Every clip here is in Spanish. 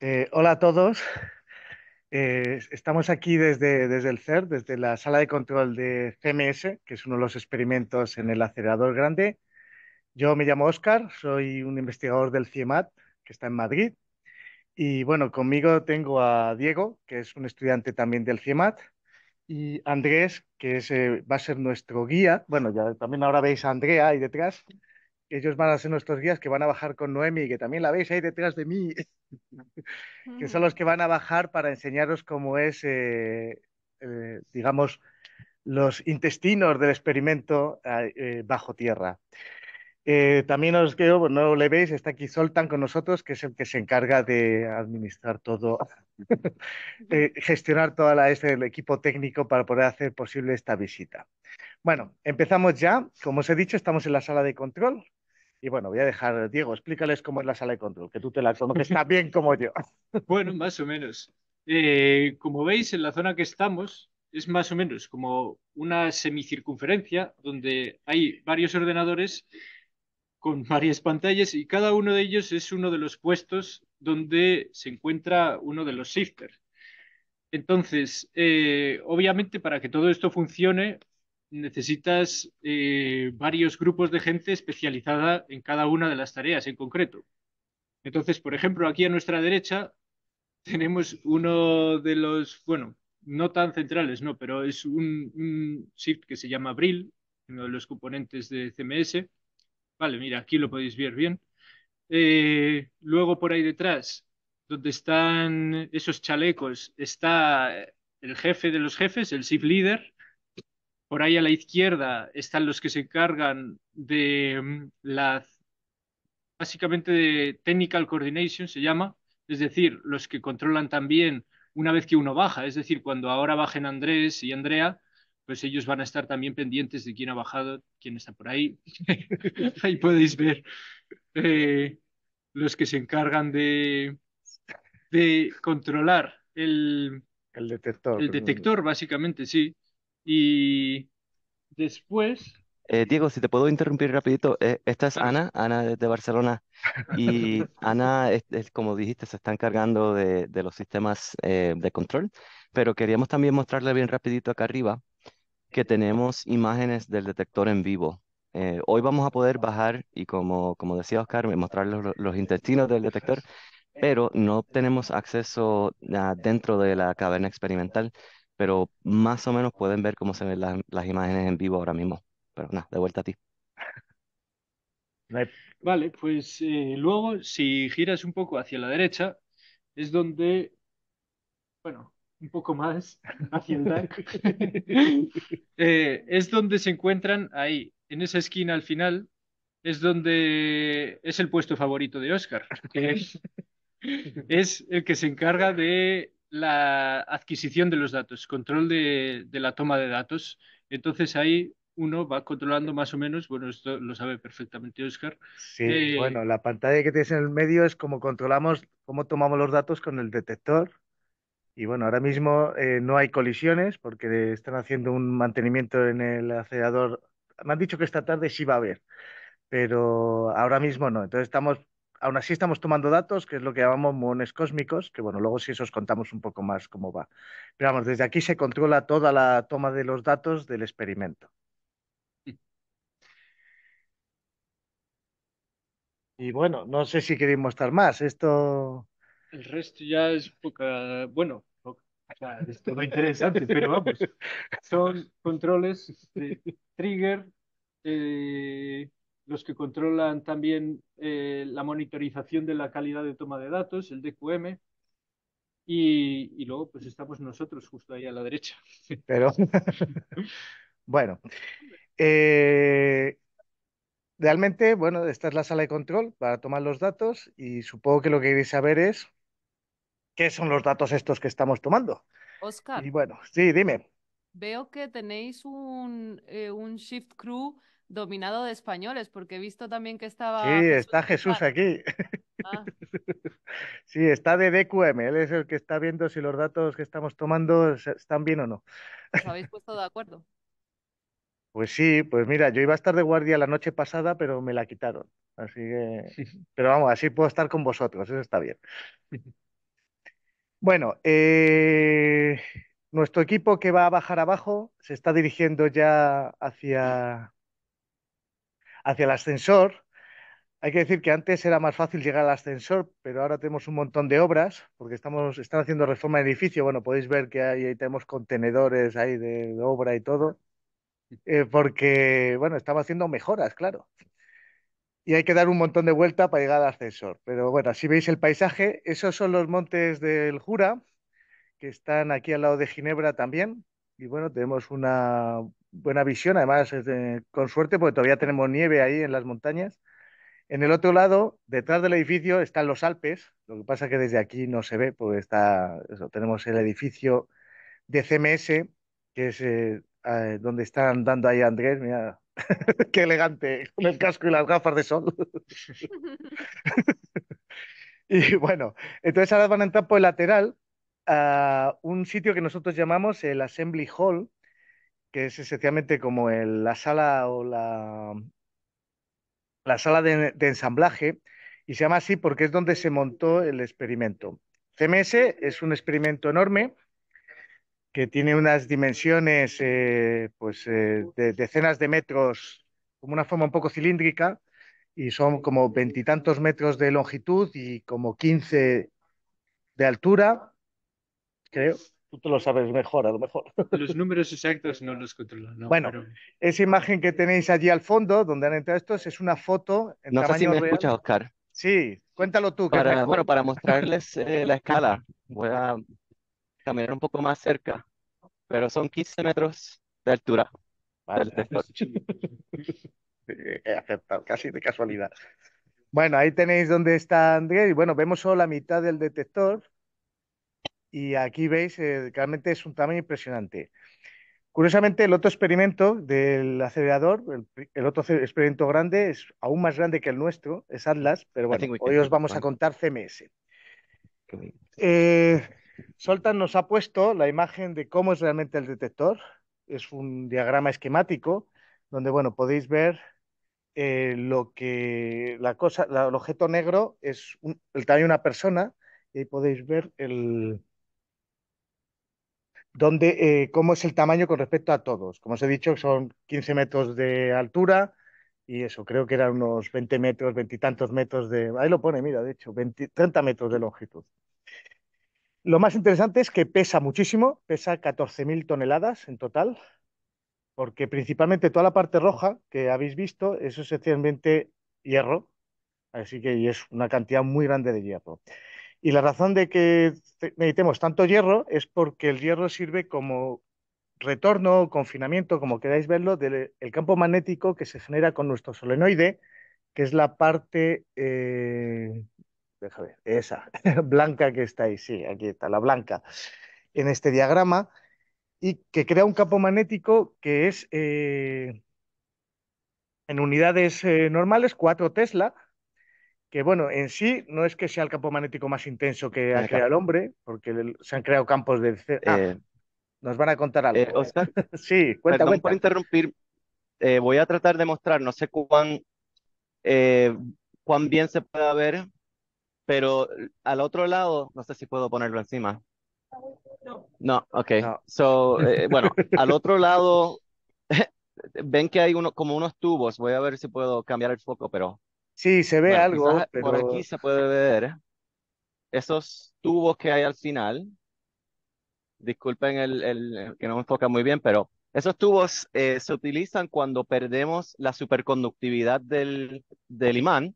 Eh, hola a todos. Eh, estamos aquí desde, desde el CER, desde la sala de control de CMS, que es uno de los experimentos en el acelerador grande. Yo me llamo Oscar, soy un investigador del CIEMAT, que está en Madrid. Y bueno, conmigo tengo a Diego, que es un estudiante también del CIEMAT, y Andrés, que es, eh, va a ser nuestro guía. Bueno, ya también ahora veis a Andrea ahí detrás. Ellos van a ser nuestros guías que van a bajar con Noemi, que también la veis ahí detrás de mí, que son los que van a bajar para enseñaros cómo es, eh, eh, digamos, los intestinos del experimento bajo tierra. Eh, también os creo, no le veis, está aquí Soltan con nosotros, que es el que se encarga de administrar todo, eh, gestionar todo este, el equipo técnico para poder hacer posible esta visita. Bueno, empezamos ya. Como os he dicho, estamos en la sala de control. Y bueno, voy a dejar, Diego, explícales cómo es la sala de control, que tú te la conoces tan bien como yo. Bueno, más o menos. Eh, como veis, en la zona que estamos es más o menos como una semicircunferencia donde hay varios ordenadores con varias pantallas y cada uno de ellos es uno de los puestos donde se encuentra uno de los shifters. Entonces, eh, obviamente para que todo esto funcione necesitas eh, varios grupos de gente especializada en cada una de las tareas en concreto. Entonces, por ejemplo, aquí a nuestra derecha tenemos uno de los, bueno, no tan centrales, no, pero es un, un shift que se llama Brill, uno de los componentes de CMS, Vale, mira, aquí lo podéis ver bien. Eh, luego por ahí detrás, donde están esos chalecos, está el jefe de los jefes, el chief Leader. Por ahí a la izquierda están los que se encargan de mm, la, básicamente de Technical Coordination se llama, es decir, los que controlan también una vez que uno baja, es decir, cuando ahora bajen Andrés y Andrea, pues ellos van a estar también pendientes de quién ha bajado, quién está por ahí. ahí podéis ver eh, los que se encargan de, controlar el, detector. El detector, básicamente, sí. Y después... Eh, Diego, si te puedo interrumpir rapidito, eh, esta es Ana, Ana de Barcelona, y Ana, es, como dijiste, se está encargando de, los sistemas de control, pero queríamos también mostrarle bien rapidito acá arriba que tenemos imágenes del detector en vivo. Eh, hoy vamos a poder bajar y como, como decía Oscar, mostrar los, intestinos del detector, pero no tenemos acceso dentro de la caverna experimental, pero más o menos pueden ver cómo se ven las, imágenes en vivo ahora mismo. Pero nada, de vuelta a ti. Vale, pues eh, luego si giras un poco hacia la derecha, es donde, bueno, un poco más hacia el eh, es donde se encuentran ahí, en esa esquina al final, es donde es el puesto favorito de Oscar, que es, es el que se encarga de la adquisición de los datos, control de, la toma de datos. Entonces ahí uno va controlando más o menos, bueno, esto lo sabe perfectamente Oscar. Sí, eh, bueno, la pantalla que tienes en el medio es como controlamos, cómo tomamos los datos con el detector y bueno, ahora mismo eh, no hay colisiones porque están haciendo un mantenimiento en el acelerador. Me han dicho que esta tarde sí va a haber, pero ahora mismo no. Entonces estamos, aún así estamos tomando datos, que es lo que llamamos mones cósmicos, que bueno, luego si eso os contamos un poco más cómo va. Pero vamos, desde aquí se controla toda la toma de los datos del experimento. Y bueno, no sé si queréis mostrar más. Esto. El resto ya es poca. Bueno, esto ah, es todo interesante, pero vamos, son controles de este, trigger, eh, los que controlan también eh, la monitorización de la calidad de toma de datos, el DQM, y, luego pues estamos nosotros justo ahí a la derecha. Pero, bueno, eh, realmente, bueno, esta es la sala de control para tomar los datos y supongo que lo que queréis saber es qué son los datos estos que estamos tomando. Oscar. Y bueno, sí, dime. Veo que tenéis un, eh, un Shift Crew dominado de españoles, porque he visto también que estaba. Sí, está Jesús aquí. Ah. Sí, está de DQM, él es el que está viendo si los datos que estamos tomando están bien o no. ¿Os habéis puesto de acuerdo? Pues sí, pues mira, yo iba a estar de guardia la noche pasada, pero me la quitaron. Así que. Pero vamos, así puedo estar con vosotros, eso está bien. Bueno, eh, nuestro equipo que va a bajar abajo se está dirigiendo ya hacia, hacia el ascensor. Hay que decir que antes era más fácil llegar al ascensor, pero ahora tenemos un montón de obras porque estamos están haciendo reforma de edificio. Bueno, podéis ver que ahí tenemos contenedores ahí de, obra y todo, eh, porque bueno, estaba haciendo mejoras, claro y hay que dar un montón de vuelta para llegar al ascensor. Pero bueno, si veis el paisaje, esos son los montes del Jura, que están aquí al lado de Ginebra también. Y bueno, tenemos una buena visión, además con suerte, porque todavía tenemos nieve ahí en las montañas. En el otro lado, detrás del edificio, están los Alpes. Lo que pasa es que desde aquí no se ve, porque está, tenemos el edificio de CMS, que es eh, donde están dando ahí Andrés, mira, Qué elegante, con el casco y las gafas de sol. y bueno, entonces ahora van a entrar por el lateral a un sitio que nosotros llamamos el Assembly Hall, que es esencialmente como la sala o la, la sala de ensamblaje, y se llama así porque es donde se montó el experimento. CMS es un experimento enorme que tiene unas dimensiones eh, pues, eh, de decenas de metros, como una forma un poco cilíndrica, y son como veintitantos metros de longitud y como quince de altura, creo. Tú te lo sabes mejor, a lo mejor. Los números exactos no los controlo. bueno, esa imagen que tenéis allí al fondo, donde han entrado estos, es una foto. En no sé si me escuchas, Oscar. Sí, cuéntalo tú. bueno, para mostrarles eh, la escala, voy a caminar un poco más cerca pero son 15 metros de altura aceptado, casi de casualidad. Bueno, ahí tenéis donde está Andrés. Bueno, vemos solo la mitad del detector y aquí veis, eh, realmente es un tamaño impresionante. Curiosamente, el otro experimento del acelerador, el, otro experimento grande, es aún más grande que el nuestro, es Atlas, pero ah, bueno, hoy os vamos a contar CMS. Eh, Soltan nos ha puesto la imagen de cómo es realmente el detector. Es un diagrama esquemático donde, bueno, podéis ver eh, lo que la cosa, el objeto negro es el tamaño de una persona y podéis ver el donde, eh, cómo es el tamaño con respecto a todos. Como os he dicho, son 15 metros de altura, y eso, creo que eran unos 20 metros, veintitantos metros de, ahí lo pone, mira, de hecho, 30 metros de longitud. Lo más interesante es que pesa muchísimo, pesa 14.000 toneladas en total, porque principalmente toda la parte roja que habéis visto es esencialmente hierro, así que es una cantidad muy grande de hierro. Y la razón de que necesitemos tanto hierro es porque el hierro sirve como retorno o confinamiento, como queráis verlo, del campo magnético que se genera con nuestro solenoide, que es la parte eh, deja ver, esa, blanca que está ahí, sí, aquí está, la blanca, en este diagrama, y que crea un campo magnético que es eh, en unidades eh, normales 4 Tesla, que bueno, en sí no es que sea el campo magnético más intenso que ha creado el hombre, porque se han creado campos de... Ah, eh, nos van a contar algo. Oscar, sí, cuenta, perdón por interrumpir, voy a tratar de mostrar, no sé cuán, cuán bien se puede ver pero al otro lado, no sé si puedo ponerlo encima. No, no ok. Eh, bueno, al otro lado, ven que hay uno, como unos tubos. Voy a ver si puedo cambiar el foco, pero. Sí, se ve algo. Por aquí se puede ver esos tubos que hay al final. Disculpen el, que no me enfoca muy bien, pero esos tubos eh, se utilizan cuando perdemos la superconductividad del imán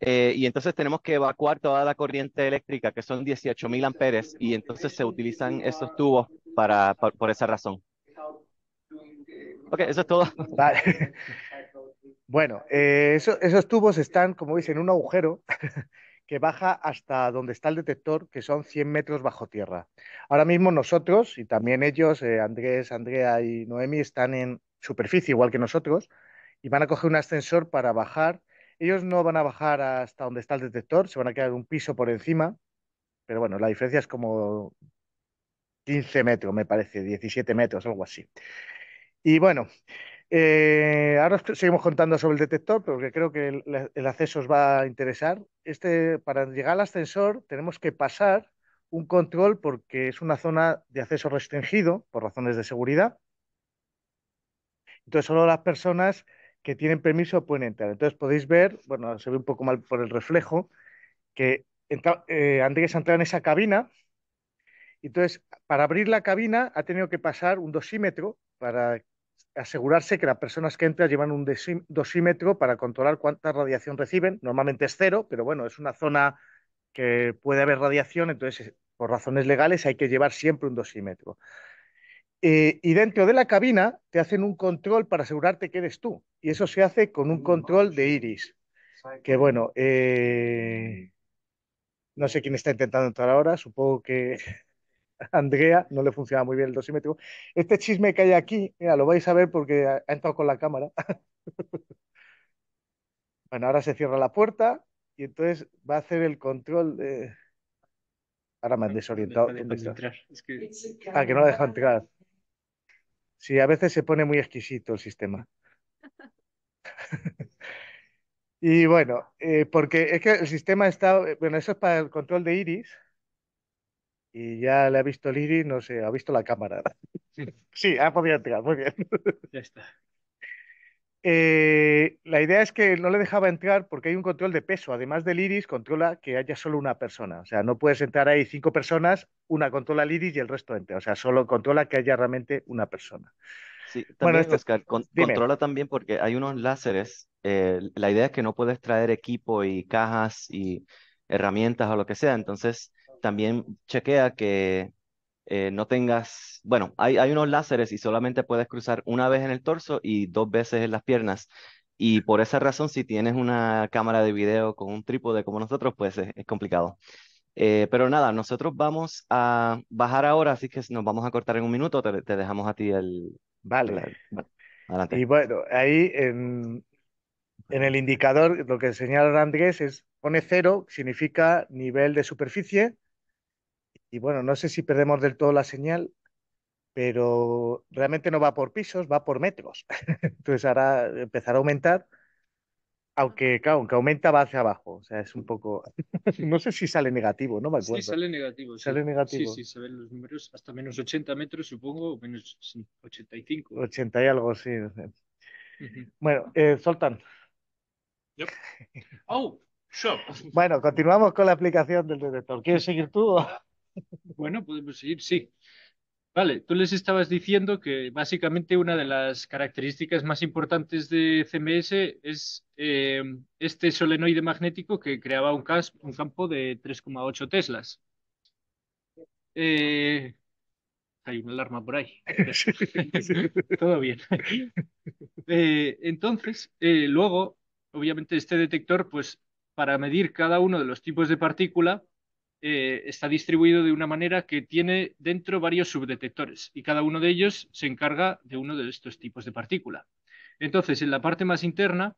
eh, y entonces tenemos que evacuar toda la corriente eléctrica, que son 18.000 amperes, y entonces se utilizan esos tubos para, por esa razón. Ok, eso es todo. Vale. Bueno, eh, esos tubos están, como veis, en un agujero que baja hasta donde está el detector, que son 100 metros bajo tierra. Ahora mismo nosotros, y también ellos, eh, Andrés, Andrea y Noemi, están en superficie igual que nosotros, y van a coger un ascensor para bajar ellos no van a bajar hasta donde está el detector, se van a quedar un piso por encima, pero bueno, la diferencia es como 15 metros, me parece, 17 metros, algo así. Y bueno, eh, ahora seguimos contando sobre el detector, porque creo que el, el, acceso os va a interesar. Este, para llegar al ascensor tenemos que pasar un control porque es una zona de acceso restringido por razones de seguridad. Entonces solo las personas que tienen permiso pueden entrar. Entonces podéis ver, bueno, se ve un poco mal por el reflejo, que eh, Andrés ha entrado en esa cabina. Entonces, para abrir la cabina ha tenido que pasar un dosímetro para asegurarse que las personas que entran llevan un dosímetro para controlar cuánta radiación reciben. Normalmente es cero, pero bueno, es una zona que puede haber radiación, entonces por razones legales hay que llevar siempre un dosímetro. Eh, y dentro de la cabina te hacen un control para asegurarte que eres tú. Y eso se hace con un control de iris. Que bueno, eh, no sé quién está intentando entrar ahora, supongo que Andrea no le funciona muy bien el dosímetro. Este chisme que hay aquí, mira, lo vais a ver porque ha entrado con la cámara. bueno, ahora se cierra la puerta y entonces va a hacer el control de... Ahora me han ah, desorientado. que... Ah, que no la dejan entrar. Sí, a veces se pone muy exquisito el sistema. y bueno, eh, porque es que el sistema está, bueno, eso es para el control de iris. Y ya le ha visto el iris, no sé, ha visto la cámara. Sí, sí ha podido entrar, muy bien. Ya está. Eh, la idea es que no le dejaba entrar porque hay un control de peso. Además del iris, controla que haya solo una persona. O sea, no puedes entrar ahí cinco personas, una controla el iris y el resto entra. O sea, solo controla que haya realmente una persona. Sí, también, controla también porque hay unos láseres. Eh, la idea es que no puedes traer equipo y cajas y herramientas o lo que sea. Entonces, también chequea que eh, no tengas, bueno, hay, hay unos láseres y solamente puedes cruzar una vez en el torso y dos veces en las piernas. Y por esa razón, si tienes una cámara de video con un trípode como nosotros, pues es, complicado. Eh, pero nada, nosotros vamos a bajar ahora, así que nos vamos a cortar en un minuto, te, dejamos a ti el... Vale. adelante. Y bueno, ahí en, en, el indicador, lo que señala Andrés es, pone cero, significa nivel de superficie, y bueno, no sé si perdemos del todo la señal, pero realmente no va por pisos, va por metros. Entonces ahora empezará a aumentar, aunque, aunque aumenta va hacia abajo. O sea, es un poco. no sé si sale negativo, ¿no? Me acuerdo. Sí, sale negativo. Sale negativo. Sí, sí, se ven los números hasta menos 80 metros, supongo, menos 85. 80 y algo, sí. Bueno, eh, Soltan. Oh, Bueno, continuamos con la aplicación del detector. ¿Quieres seguir tú? Bueno, podemos pues, pues seguir, sí. Vale, tú les estabas diciendo que básicamente una de las características más importantes de CMS es em, este solenoide magnético que creaba un, campo de 3,8 teslas. Eh, hay una alarma por ahí. Todo bien. Eh, entonces, eh, luego, obviamente este detector, pues para medir cada uno de los tipos de partícula, eh, está distribuido de una manera que tiene dentro varios subdetectores y cada uno de ellos se encarga de uno de estos tipos de partícula. Entonces, en la parte más interna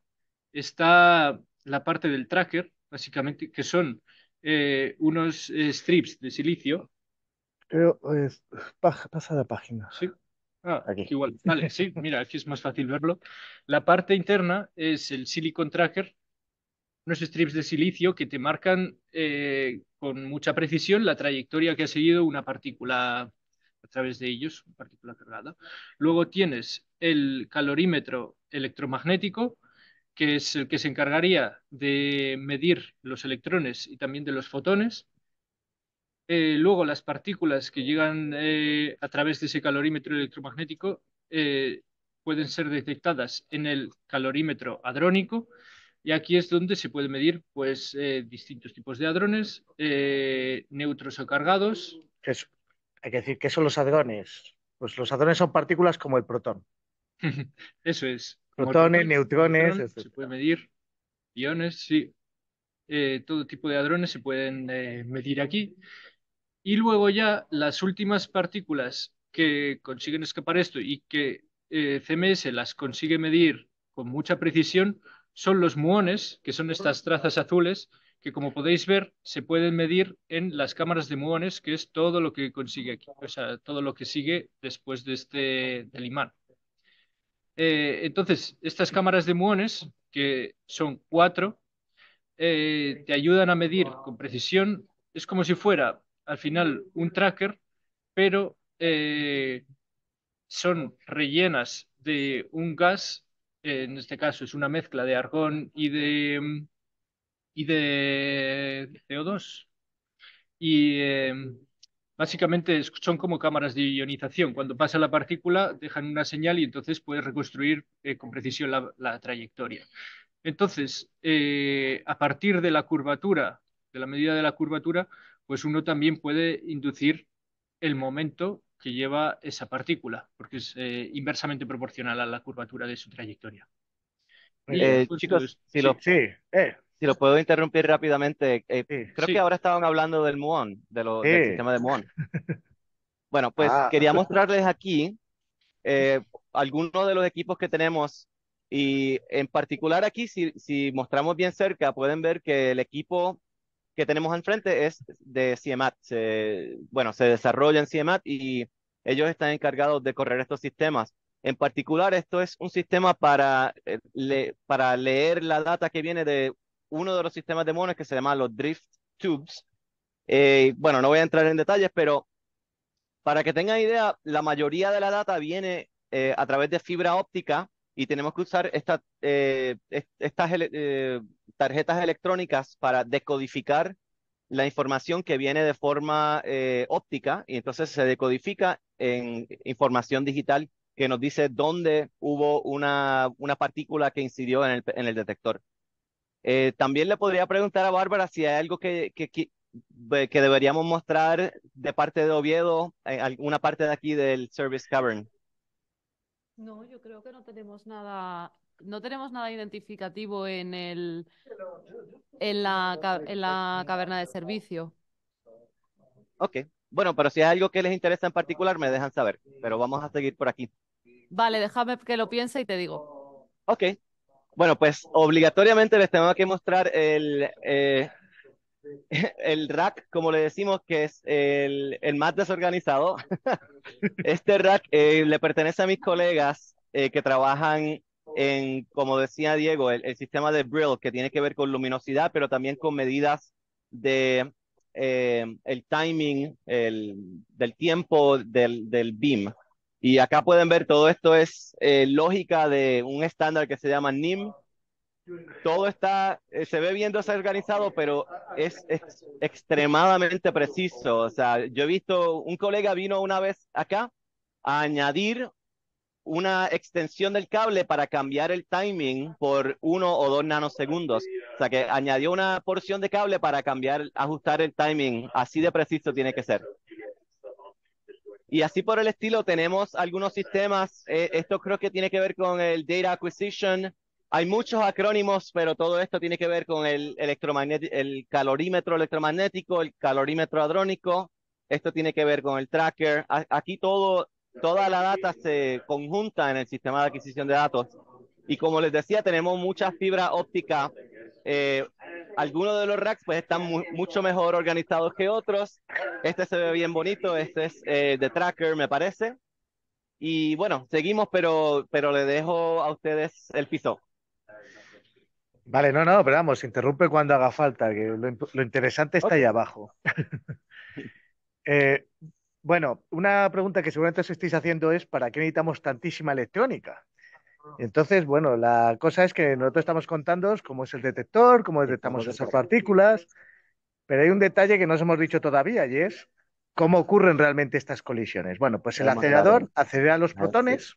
está la parte del tracker, básicamente, que son eh, unos eh, strips de silicio. pasa la página. Sí. Ah, aquí. igual. Vale, sí, mira, aquí es más fácil verlo. La parte interna es el silicon tracker, unos strips de silicio que te marcan eh, con mucha precisión la trayectoria que ha seguido una partícula a través de ellos, una partícula cargada. Luego tienes el calorímetro electromagnético, que es el que se encargaría de medir los electrones y también de los fotones. Eh, luego las partículas que llegan eh, a través de ese calorímetro electromagnético eh, pueden ser detectadas en el calorímetro hadrónico y aquí es donde se puede medir pues, eh, distintos tipos de hadrones, eh, neutros o cargados. hay que decir, ¿qué son los hadrones? Pues los hadrones son partículas como el protón. Eso es. Protones, neutrones. eso se puede medir. Iones, sí. Eh, todo tipo de hadrones se pueden medir aquí. Y luego ya las últimas partículas que consiguen escapar esto y que CMS las consigue medir con mucha precisión son los muones, que son estas trazas azules, que como podéis ver se pueden medir en las cámaras de muones, que es todo lo que consigue aquí, o sea, todo lo que sigue después de este, del imán. Eh, entonces, estas cámaras de muones, que son cuatro, eh, te ayudan a medir con precisión. Es como si fuera, al final, un tracker, pero eh, son rellenas de un gas en este caso es una mezcla de argón y de, y de CO2. Y em, básicamente son como cámaras de ionización. Cuando pasa la partícula, dejan una señal y entonces puedes reconstruir eh, con precisión la, trayectoria. Entonces, eh, a partir de la curvatura, de la medida de la curvatura, pues uno también puede inducir el momento que lleva esa partícula, porque es eh, inversamente proporcional a la curvatura de su trayectoria. Eh, chicos, pues, eh. si, Lo, puedo interrumpir rápidamente, creo que ahora estaban hablando del muón, del sistema de muón. Bueno, pues ah. quería mostrarles aquí algunos de los equipos que tenemos y en particular aquí, si, si mostramos bien cerca, pueden ver que el equipo que tenemos al frente es de CIEMAT. bueno, se desarrolla en CIEMAT y ellos están encargados de correr estos sistemas. En particular, esto es un sistema para, eh, para leer la data que viene de uno de los sistemas de monos que se llama los Drift Tubes. Eh, bueno, no voy a entrar en detalles, pero para que tengan idea, la mayoría de la data viene eh, a través de fibra óptica y tenemos que usar eh, estas eh, tarjetas electrónicas para decodificar la información que viene de forma eh, óptica y entonces se decodifica en información digital que nos dice dónde hubo una, una partícula que incidió en el, en el detector. también le podría preguntar a Bárbara si hay algo que, que, deberíamos mostrar de parte de Oviedo, alguna parte de aquí del Service Cavern. No, yo creo que no tenemos nada, no tenemos nada identificativo en el en la, en la caverna de servicio. Ok, bueno, pero si hay algo que les interesa en particular, me dejan saber. Pero vamos a seguir por aquí. Vale, déjame que lo piense y te digo. Ok. Bueno, pues obligatoriamente les tengo que mostrar el, eh, el rack, como le decimos, que es el, más desorganizado. este rack eh, le pertenece a mis colegas eh, que trabajan en, como decía Diego, el, sistema de Brill, que tiene que ver con luminosidad, pero también con medidas de eh, el timing, el, del tiempo del, del beam. Y acá pueden ver, todo esto es lógica de un estándar que se llama NIM, todo está, eh, se ve bien desorganizado, pero es, es, extremadamente preciso. O sea, yo he visto, un colega vino una vez acá a añadir una extensión del cable para cambiar el timing por uno o dos nanosegundos. O sea, que añadió una porción de cable para cambiar, ajustar el timing. Así de preciso tiene que ser. Y así por el estilo tenemos algunos sistemas. Eh, esto creo que tiene que ver con el data acquisition, hay muchos acrónimos, pero todo esto tiene que ver con el, el calorímetro electromagnético, el calorímetro hadrónico. Esto tiene que ver con el tracker. aquí todo, toda la data se conjunta en el sistema de adquisición de datos. Y como les decía, tenemos mucha fibra óptica. Eh, algunos de los racks pues están mucho mejor organizados que otros. Este se ve bien bonito, este es eh, de Tracker, me parece. Y bueno, seguimos, pero, pero le dejo a ustedes el piso. Vale, no, no, pero vamos, interrumpe cuando haga falta, que lo, interesante está ahí abajo. Eh, bueno, una pregunta que seguramente os estáis haciendo es ¿para qué necesitamos tantísima electrónica? Entonces, bueno, la cosa es que nosotros estamos contando cómo es el detector, cómo detectamos esas partículas, pero hay un detalle que no os hemos dicho todavía y es cómo ocurren realmente estas colisiones. Bueno, pues el acelerador acelera los protones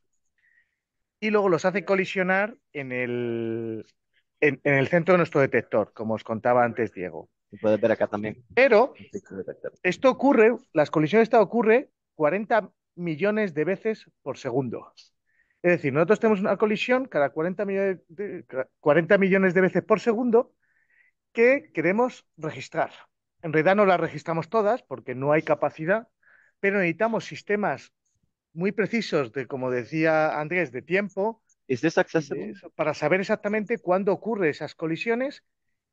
y luego los hace colisionar en el, en, el centro de nuestro detector, como os contaba antes Diego. Y puedes ver acá también. Pero esto ocurre, las colisiones esta ocurre 40 millones de veces por segundo. Es decir, nosotros tenemos una colisión cada 40 millones de, 40 millones de veces por segundo que queremos registrar. En realidad no las registramos todas porque no hay capacidad, pero necesitamos sistemas muy precisos de, como decía Andrés, de tiempo, ¿Es para saber exactamente cuándo ocurren esas colisiones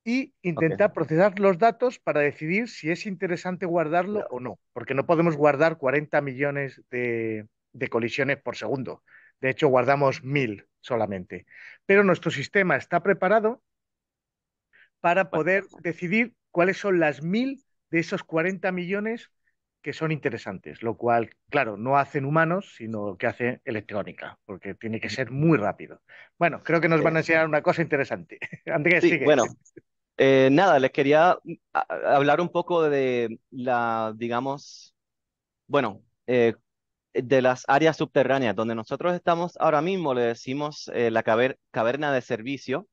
y intentar procesar los datos para decidir si es interesante guardarlo o no, porque no podemos guardar 40 millones de, de colisiones por segundo. De hecho, guardamos mil solamente. Pero nuestro sistema está preparado para poder decidir cuáles son las mil de esos 40 millones que son interesantes, lo cual, claro, no hacen humanos, sino que hacen electrónica, porque tiene que ser muy rápido. Bueno, creo que nos van a enseñar una cosa interesante. Andrés, sí, sigue. Bueno, eh, nada, les quería ah, hablar un poco de la, digamos, bueno, eh, de las áreas subterráneas, donde nosotros estamos ahora mismo, le decimos eh, la caverna de servicio,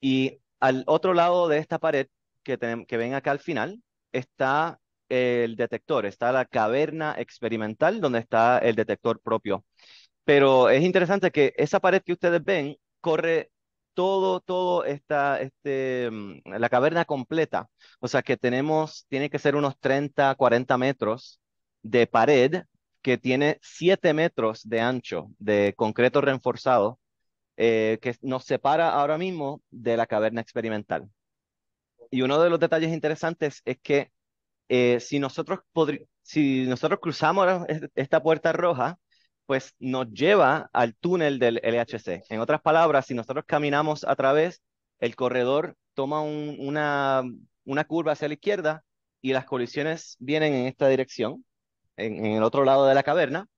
y al otro lado de esta pared que, que ven acá al final, está el detector, está la caverna experimental donde está el detector propio. Pero es interesante que esa pared que ustedes ven corre todo, todo esta, este, mm, la caverna completa. O sea que tenemos, tiene que ser unos 30, 40 metros de pared que tiene 7 metros de ancho de concreto reforzado eh, que nos separa ahora mismo de la caverna experimental. Y uno de los detalles interesantes es que eh, si, nosotros cruzamos esta puerta roja, pues nos lleva al túnel del LHC. En otras palabras, si nosotros caminamos a través, el corredor toma una, curva hacia la izquierda y las colisiones vienen en esta dirección, en el otro lado de la caverna,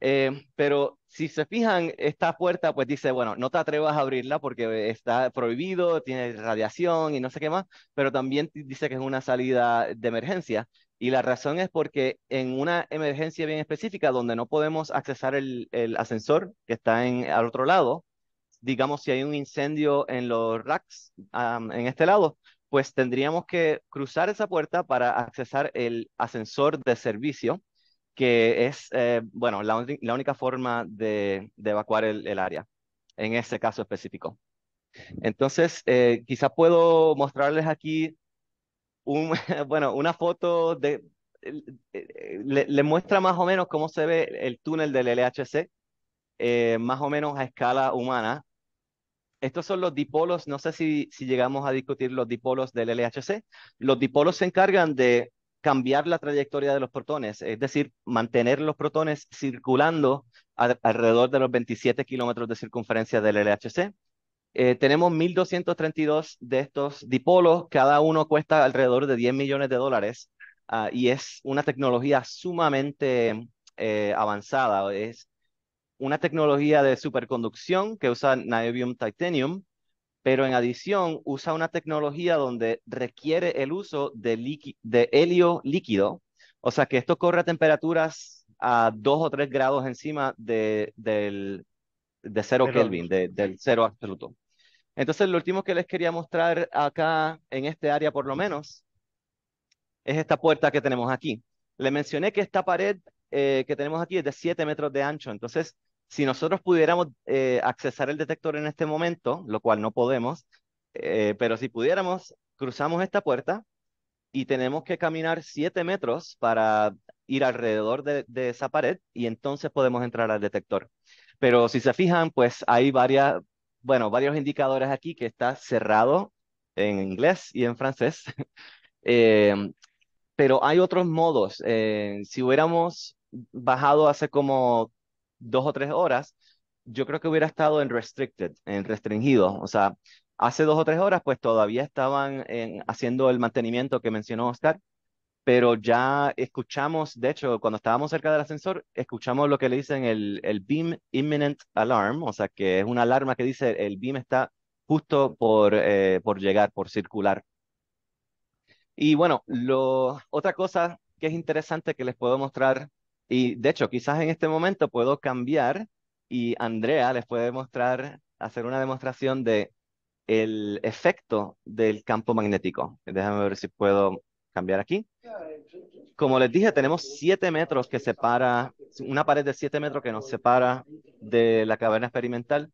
eh, pero si se fijan, esta puerta pues dice, bueno, no te atrevas a abrirla porque está prohibido, tiene radiación y no sé qué más, pero también dice que es una salida de emergencia. Y la razón es porque en una emergencia bien específica donde no podemos accesar el, ascensor que está en, al otro lado, digamos si hay un incendio en los racks en este lado, pues tendríamos que cruzar esa puerta para accesar el ascensor de servicio que es, eh, bueno, la, única forma de, evacuar el, área, en ese caso específico. Entonces, quizás eh, quizá puedo mostrarles aquí bueno, una foto de... Eh, le, muestra más o menos cómo se ve el túnel del LHC, más o menos a escala humana. Estos son los dipolos, no sé si, si llegamos a discutir los dipolos del LHC. Los dipolos se encargan de cambiar la trayectoria de los protones, es decir, mantener los protones circulando alrededor de los 27 kilómetros de circunferencia del LHC. Eh, tenemos 1.232 de estos dipolos, cada uno cuesta alrededor de 10 millones de dólares ah, y es una tecnología sumamente eh, avanzada. Es una tecnología de superconducción que usa niobium titanium pero en adición usa una tecnología donde requiere el uso de, de helio líquido, o sea que esto corre a temperaturas a 2 o 3 grados encima de, del, de 0 Kelvin, del cero absoluto. Entonces, lo último que les quería mostrar acá, en este área por lo menos, es esta puerta que tenemos aquí. Le mencioné que esta pared eh, que tenemos aquí es de 7 metros de ancho, entonces si nosotros pudiéramos eh, accesar el detector en este momento, lo cual no podemos, eh, pero si pudiéramos, cruzamos esta puerta y tenemos que caminar 7 metros para ir alrededor de, esa pared y entonces podemos entrar al detector. Pero si se fijan, pues hay varias, bueno, varios indicadores aquí que está cerrado en inglés y en francés. Em, pero hay otros modos. Eh, si hubiéramos bajado hace como dos o tres horas, yo creo que hubiera estado en restricted, en restringido. O sea, hace dos o tres horas, pues todavía estaban haciendo el mantenimiento que mencionó Oscar, pero ya escuchamos, de hecho, cuando estábamos cerca del ascensor, escuchamos lo que le dicen el, el beam imminent alarm, o sea, que es una alarma que dice el beam está justo por, eh, por llegar, por circular. Y bueno, lo, otra cosa que es interesante que les puedo mostrar y de hecho, quizás en este momento puedo cambiar y Andrea les puede mostrar, hacer una demostración de el efecto del campo magnético. Déjame ver si puedo cambiar aquí. Como les dije, tenemos siete metros que separa, una pared de siete metros que nos separa de la caverna experimental,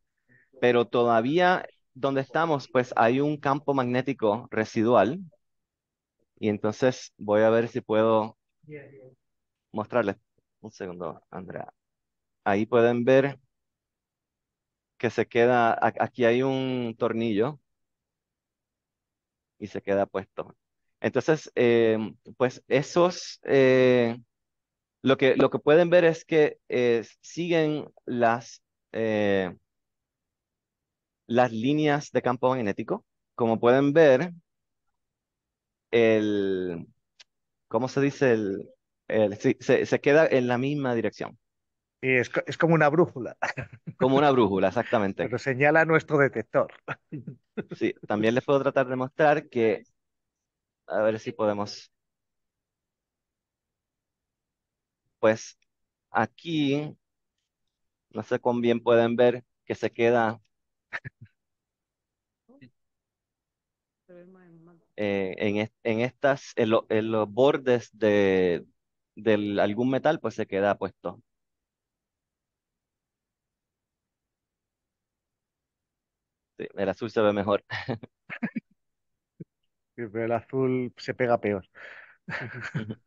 pero todavía donde estamos, pues hay un campo magnético residual. Y entonces voy a ver si puedo mostrarles. Un segundo, Andrea. Ahí pueden ver que se queda, aquí hay un tornillo y se queda puesto. Entonces, em, pues esos, eh, lo, que, lo que pueden ver es que eh, siguen las, eh, las líneas de campo magnético. Como pueden ver, el, ¿cómo se dice? El, se, queda en la misma dirección. Y es, como una brújula. Como una brújula, exactamente. Pero señala nuestro detector. Sí, también les puedo tratar de mostrar que, a ver si podemos. Pues aquí, no sé cuán bien pueden ver que se queda en, eh, en, estas, en, los bordes de, de algún metal, pues se queda puesto. el azul se ve mejor. el azul se pega peor.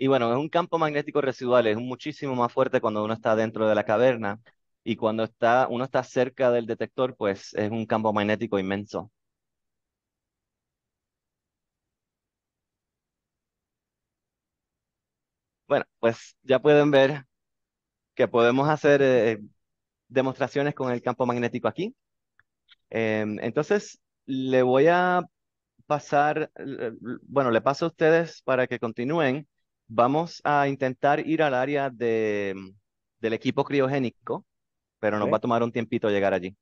Y bueno, es un campo magnético residual, es muchísimo más fuerte cuando uno está dentro de la caverna y cuando está, uno está cerca del detector, pues es un campo magnético inmenso. Bueno, pues ya pueden ver que podemos hacer eh, demostraciones con el campo magnético aquí. Em, entonces, le voy a pasar, bueno, le paso a ustedes para que continúen. Vamos a intentar ir al área del equipo criogénico, pero nos va a tomar un tiempito llegar allí.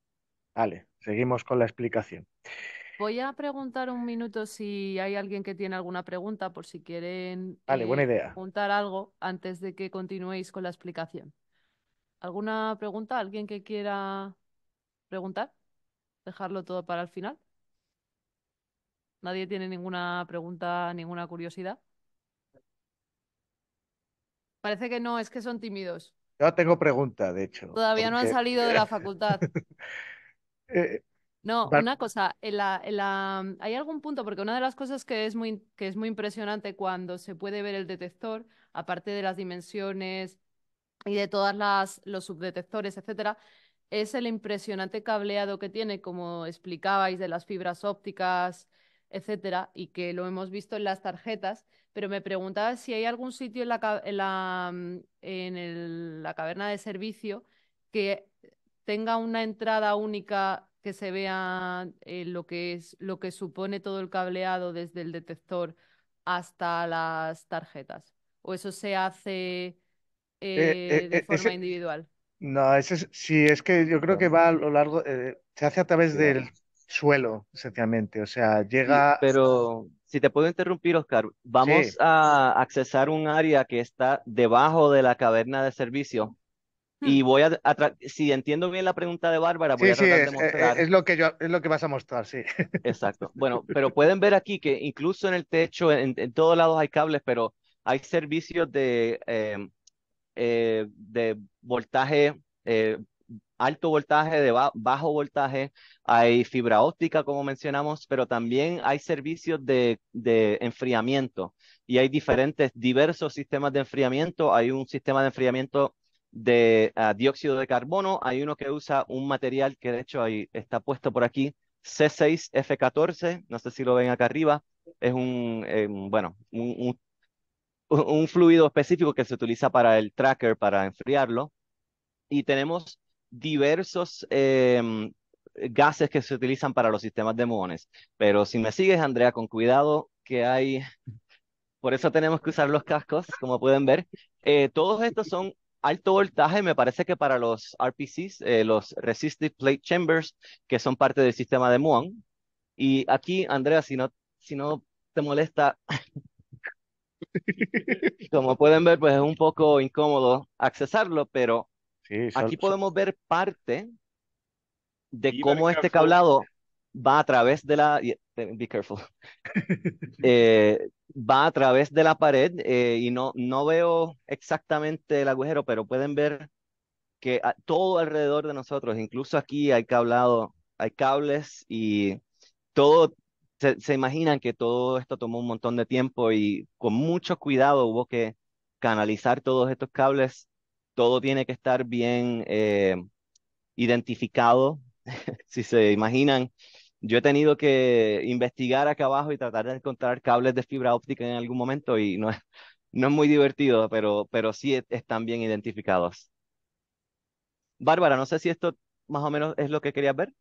Vale, seguimos con la explicación. Voy a preguntar un minuto si hay alguien que tiene alguna pregunta, por si quieren eh, preguntar algo antes de que continuéis con la explicación. ¿Alguna pregunta? ¿Alguien que quiera preguntar? ¿Dejarlo todo para el final? ¿Nadie tiene ninguna pregunta, ninguna curiosidad? Parece que no, es que son tímidos. Yo tengo pregunta, de hecho. Todavía no han salido de la facultad. Eh, no, una cosa, mm, hay algún punto, porque una de las cosas que es, muy, que es muy impresionante cuando se puede ver el detector, aparte de las dimensiones y de todas las los subdetectores, etcétera, es el impresionante cableado que tiene, como explicabais, de las fibras ópticas, etcétera, y que lo hemos visto en las tarjetas, pero me preguntaba si hay algún sitio en la, en la, mm, en la caverna de servicio que tenga una entrada única que se vea eh, lo, que es, lo que supone todo el cableado desde el detector hasta las tarjetas? ¿O eso se hace eh, eh, de forma individual? No, eso es, es que yo creo que va a lo largo, se hace a través del suelo, sencillamente. O sea, llega. pero si te puedo interrumpir, Oscar, vamos a accesar un área que está debajo de la caverna de servicio. Mm. Y voy a, si entiendo bien la pregunta de Bárbara, voy a tratar es, de e, Es lo que yo, es lo que vas a mostrar, sí. Exacto. Bueno, pero pueden ver aquí que incluso en el techo, en, todos lados hay cables, pero hay servicios de, em, eh, de voltaje, eh, alto voltaje, de bajo voltaje, hay fibra óptica, como mencionamos, pero también hay servicios de, de enfriamiento y hay diferentes, diversos sistemas de enfriamiento. Hay un sistema de enfriamiento de ah, dióxido de carbono, hay uno que usa un material que de hecho ahí está puesto por aquí, C6F14, no sé si lo ven acá arriba, es un, em, bueno, un, fluido específico que se utiliza para el tracker, para enfriarlo, y tenemos diversos em, gases que se utilizan para los sistemas de muones, pero si me sigues, Andrea, con cuidado que hay... Por eso tenemos que usar los cascos, como pueden ver. Eh, todos estos son alto voltaje, me parece que para los RPCs, eh, los Resistive Plate Chambers, que son parte del sistema de Muon. Y aquí, Andrea, si no, si no te molesta, como pueden ver, pues es un poco incómodo accesarlo, pero aquí podemos ver parte de cómo este cablado va a través de la, eh, va a través de la pared eh, y no, no veo exactamente el agujero, pero pueden ver que todo alrededor de nosotros, incluso aquí hay hay cables y todo, se, imaginan que todo esto tomó un montón de tiempo y con mucho cuidado hubo que canalizar todos estos cables, todo tiene que estar bien eh, identificado si se imaginan, yo he tenido que investigar acá abajo y tratar de encontrar cables de fibra óptica en algún momento y no es, no es muy divertido, pero, pero sí e, están bien identificados. Bárbara, no sé si esto más o menos es lo que querías ver.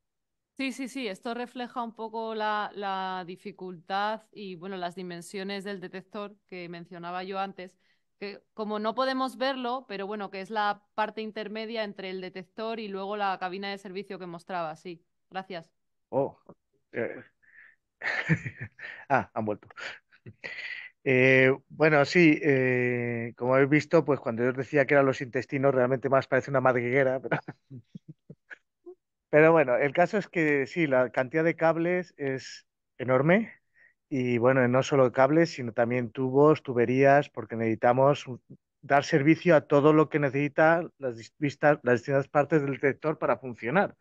Sí, sí, sí, esto refleja un poco la, la dificultad y bueno, las dimensiones del detector que mencionaba yo antes que como no podemos verlo, pero bueno, que es la parte intermedia entre el detector y luego la cabina de servicio que mostraba, sí. Gracias. Oh. Eh. ah, han vuelto. Eh, bueno, sí, eh, como habéis visto, pues cuando yo decía que eran los intestinos, realmente más parece una madriguera, pero... pero bueno, el caso es que sí, la cantidad de cables es enorme y bueno, no solo cables, sino también tubos, tuberías, porque necesitamos dar servicio a todo lo que necesita las, distintas, las distintas partes del detector para funcionar.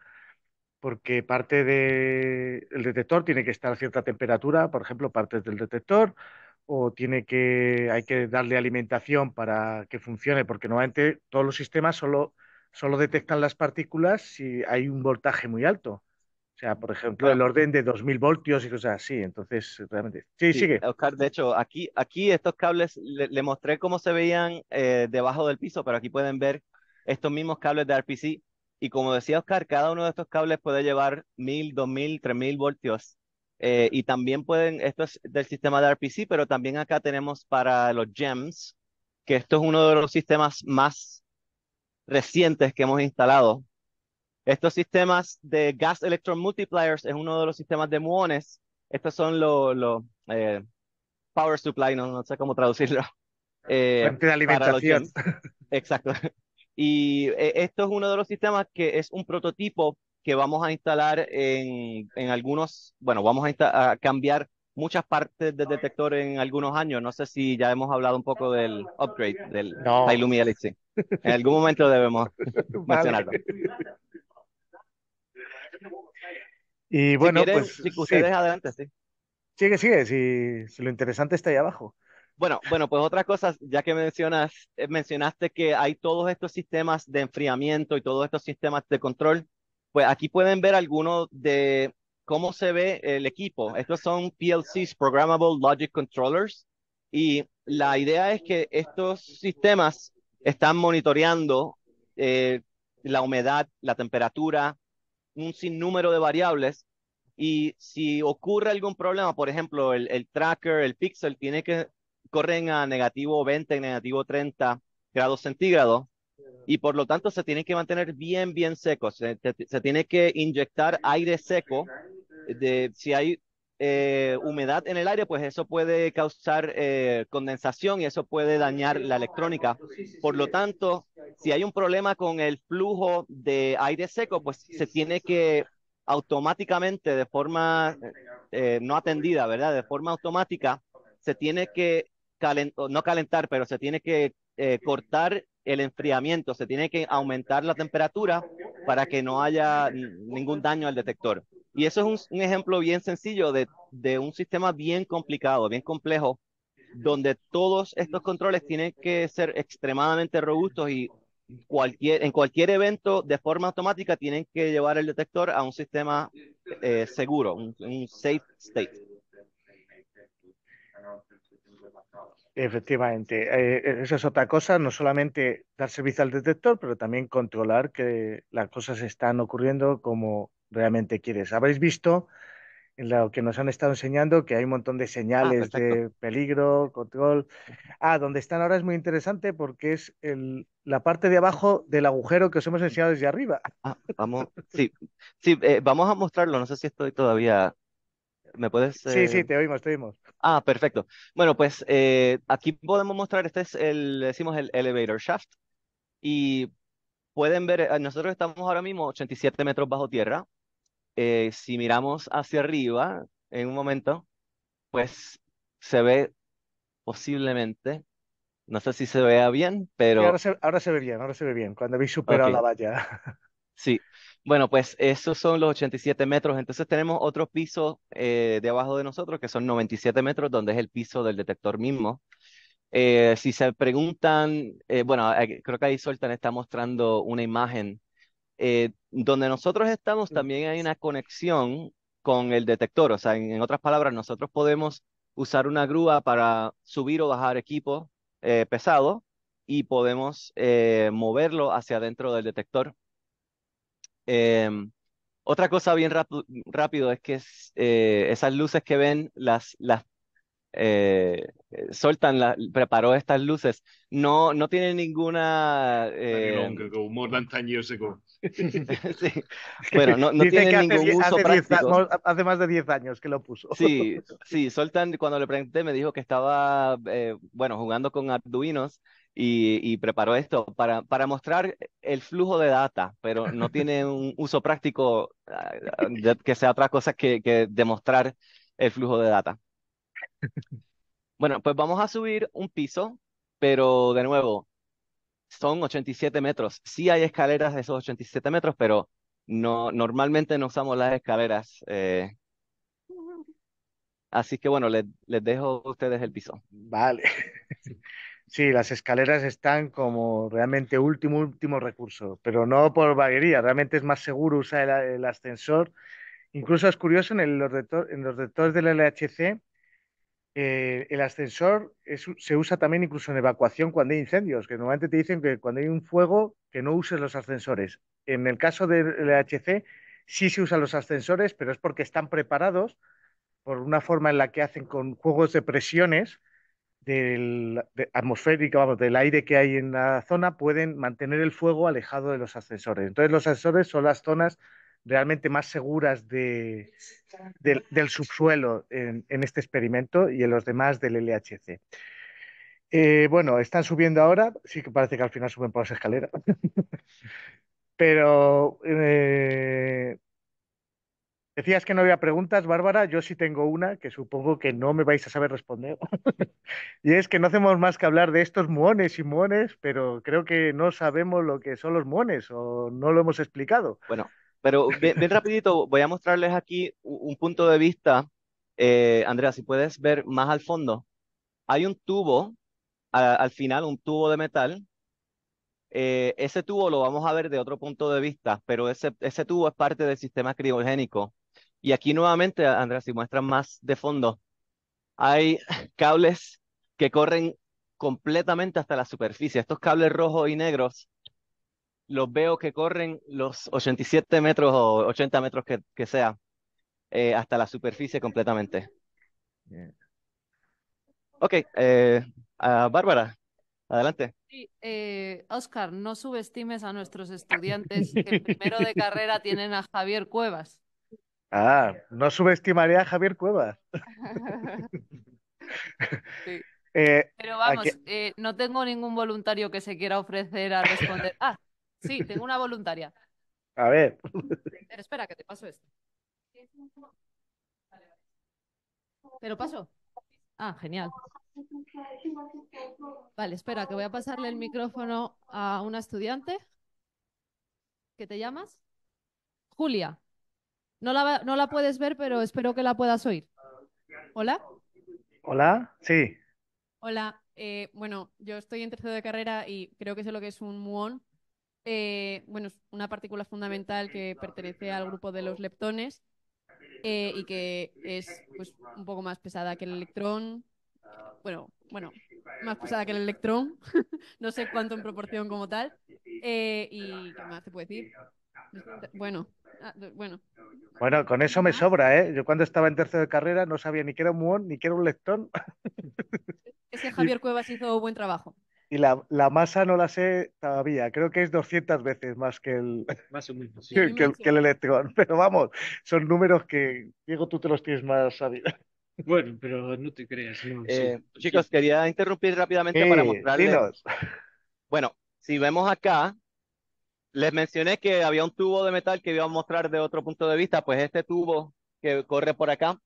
Porque parte del el detector tiene que estar a cierta temperatura, por ejemplo, partes del detector, o tiene que, hay que darle alimentación para que funcione, porque normalmente todos los sistemas solo, solo detectan las partículas si hay un voltaje muy alto. O sea, por ejemplo, el orden de 2000 voltios y cosas así. Entonces, realmente. Sí, sigue. Oscar, de hecho, aquí, aquí estos cables le, mostré cómo se veían eh, debajo del piso, pero aquí pueden ver estos mismos cables de RPC. Y como decía Oscar, cada uno de estos cables puede llevar 1000, 2000, 3000 voltios. Eh, y también pueden, esto es del sistema de RPC, pero también acá tenemos para los GEMS, que esto es uno de los sistemas más recientes que hemos instalado estos sistemas de gas electron multipliers es uno de los sistemas de muones. Estos son los eh, power supply, no, no, sé cómo traducirlo. Eh, de alimentación. Exacto. Y eh, esto es uno de los sistemas que es un prototipo que vamos a instalar en, en algunos, bueno, vamos a, cambiar muchas partes del detector en algunos años. No sé si ya hemos hablado un poco del upgrade del no. En algún momento debemos mencionarlo. Y bueno, pues. Si adelante, sí. Sigue, sigue, si, lo interesante está ahí abajo. Bueno, bueno, pues otra cosa, ya que mencionas, eh, mencionaste que hay todos estos sistemas de enfriamiento y todos estos sistemas de control, pues aquí pueden ver algunos de cómo se ve el equipo. Estos son PLCs, Programmable Logic Controllers, y la idea es que estos sistemas están monitoreando eh, la humedad, la temperatura, un sinnúmero de variables y si ocurre algún problema, por ejemplo, el, tracker, el pixel, tiene que correr a negativo 20, negativo 30 grados centígrados y por lo tanto se tiene que mantener bien, bien seco, se tiene que inyectar aire seco. De, si hay eh, humedad en el aire, pues eso puede causar eh, condensación y eso puede dañar la electrónica. Por lo tanto, si hay un problema con el flujo de aire seco, pues se tiene que automáticamente, de forma eh, no atendida, ¿verdad? De forma automática, se tiene que, no calentar, pero se tiene que cortar el enfriamiento, se tiene que aumentar la temperatura para que no haya ningún daño al detector. Y eso es un, ejemplo bien sencillo de, un sistema bien complicado, bien complejo, donde todos estos controles tienen que ser extremadamente robustos y cualquier, en cualquier evento de forma automática tienen que llevar el detector a un sistema eh, seguro, un, safe state. Efectivamente, eh, eh, Esa es otra cosa, no solamente dar servicio al detector, pero también controlar que las cosas están ocurriendo como, realmente quieres. Habéis visto en lo que nos han estado enseñando, que hay un montón de ah, señales de peligro, control. Ah, donde están ahora es muy interesante porque es el, la parte de abajo del agujero que os hemos enseñado desde arriba. Ah, vamos, sí, eh, vamos a mostrarlo. No sé si estoy todavía. ¿Me puedes? Sí, sí, eh? te oímos, te oímos. Ah, perfecto. Bueno, pues eh, aquí podemos mostrar, este es el, decimos el elevator shaft. Y pueden ver, nosotros estamos ahora mismo 87 metros bajo tierra, eh, si miramos hacia arriba en un momento, pues se ve posiblemente, no sé si se vea bien, pero... ahora, se, ve bien, ahora se ve bien, cuando habéis superado la valla. Sí, bueno, pues esos son los 87 metros. Entonces tenemos otro piso eh, de abajo de nosotros, que son 97 metros, donde es el piso del detector mismo. Eh, si se preguntan, bueno, creo que ahí Soltan está mostrando una imagen eh, donde nosotros estamos mm. también hay una conexión con el detector, o sea, en, otras palabras, nosotros podemos usar una grúa para subir o bajar equipo eh, pesado y podemos eh, moverlo hacia adentro del detector. Em, otra cosa bien rápido es que esas luces que ven las, las eh, eh Soltan la, preparó estas luces. No, no tiene ninguna. Eh, more sí. Bueno, no, no tiene ningún uso práctico. hace más de 10 años que lo puso. Sí, sí, Soltan, cuando le pregunté, me dijo que estaba, eh, bueno, jugando con Arduinos y, preparó esto para, para mostrar el flujo de data, pero no tiene un uso práctico ah, ah, que sea otra cosa que, que demostrar el flujo de data. Bueno, pues vamos a subir un piso, pero de nuevo, son 87 metros. Sí hay escaleras de esos 87 metros, pero no, normalmente no usamos las escaleras. Eh. así que bueno, les, dejo a ustedes el piso. Vale. Sí, las escaleras están como realmente último, último recurso, pero no por vaguería, realmente es más seguro usar el, ascensor. Incluso es curioso, en, los, rectores en los del LHC eh, el ascensor se usa también incluso en evacuación cuando hay incendios, que normalmente te dicen que cuando hay un fuego que no uses los ascensores. En el caso del LHC sí se usan los ascensores, pero es porque están preparados por una forma en la que hacen con juegos de presiones del, atmosférica, del aire que hay en la zona, pueden mantener el fuego alejado de los ascensores. Entonces los ascensores son las zonas realmente más seguras del subsuelo en, este experimento y en los demás del LHC. Eh, bueno, están subiendo ahora, sí que parece que al final suben por las escaleras, pero eh, decías que no había preguntas, Bárbara, yo sí tengo una que supongo que no me vais a saber responder, y es que no hacemos más que hablar de estos muones y muones, pero creo que no sabemos lo que son los muones o no lo hemos explicado. Bueno, pero bien, rapidito, voy a mostrarles aquí un punto de vista. Eh, Andrea, si puedes ver más al fondo, hay un tubo, al final un tubo de metal. Eh, ese tubo lo vamos a ver de otro punto de vista, pero ese, ese tubo es parte del sistema criogénico. Y aquí nuevamente, Andrea, si muestras más de fondo, hay cables que corren completamente hasta la superficie. Estos cables rojos y negros los veo que corren los 87 metros o 80 metros que, sea eh, hasta la superficie completamente. Ok, eh, Bárbara, adelante. Eh, Oscar, no subestimes a nuestros estudiantes que primero de carrera tienen a Javier Cuevas. Ah, no subestimaría a Javier Cuevas. Pero vamos, no tengo ningún voluntario que se quiera ofrecer a responder. Ah, Sí, tengo una voluntaria. A ver. espera, que te paso esto. ¿Te lo paso? Ah, genial. Vale, espera, que voy a pasarle el micrófono a una estudiante. ¿Qué te llamas? Julia. No la, no la puedes ver, pero espero que la puedas oír. Hola. Hola, sí. Hola, eh, bueno, yo estoy en tercero de carrera y creo que sé lo que es un muón, eh, bueno, es una partícula fundamental que pertenece al grupo de los leptones eh, y que es pues, un poco más pesada que el electrón. Bueno, bueno, más pesada que el electrón, no sé cuánto en proporción como tal. Eh, ¿Y qué más te puedo decir? Bueno, ah, bueno. Bueno, con eso me sobra, ¿eh? Yo cuando estaba en tercero de carrera no sabía ni que era un muón ni que era un leptón ese Javier Cuevas hizo buen trabajo. Y la, masa no la sé todavía, creo que es 200 veces más que el, más que, el electrón, pero vamos, son números que, Diego, tú te los tienes más sabido. Bueno, pero no te creas. Eh, chicos, quería interrumpir rápidamente para mostrarles. Bueno, si vemos acá, les mencioné que había un tubo de metal que iba a mostrar de otro punto de vista, pues este tubo que corre por acá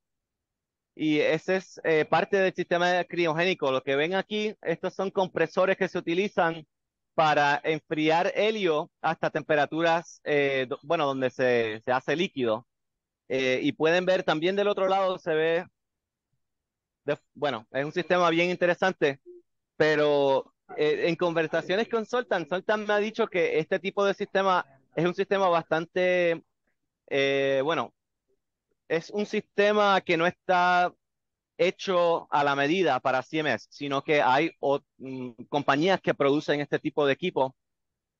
y ese es eh, parte del sistema criogénico. Lo que ven aquí, estos son compresores que se utilizan para enfriar helio hasta temperaturas, eh, bueno, donde se, hace líquido. Eh, y pueden ver también del otro lado se ve, bueno, es un sistema bien interesante, pero en conversaciones con Soltan, Soltan me ha dicho que este tipo de sistema es un sistema bastante, bueno, es un sistema que no está hecho a la medida para CMS, sino que hay mm, compañías que producen este tipo de equipo.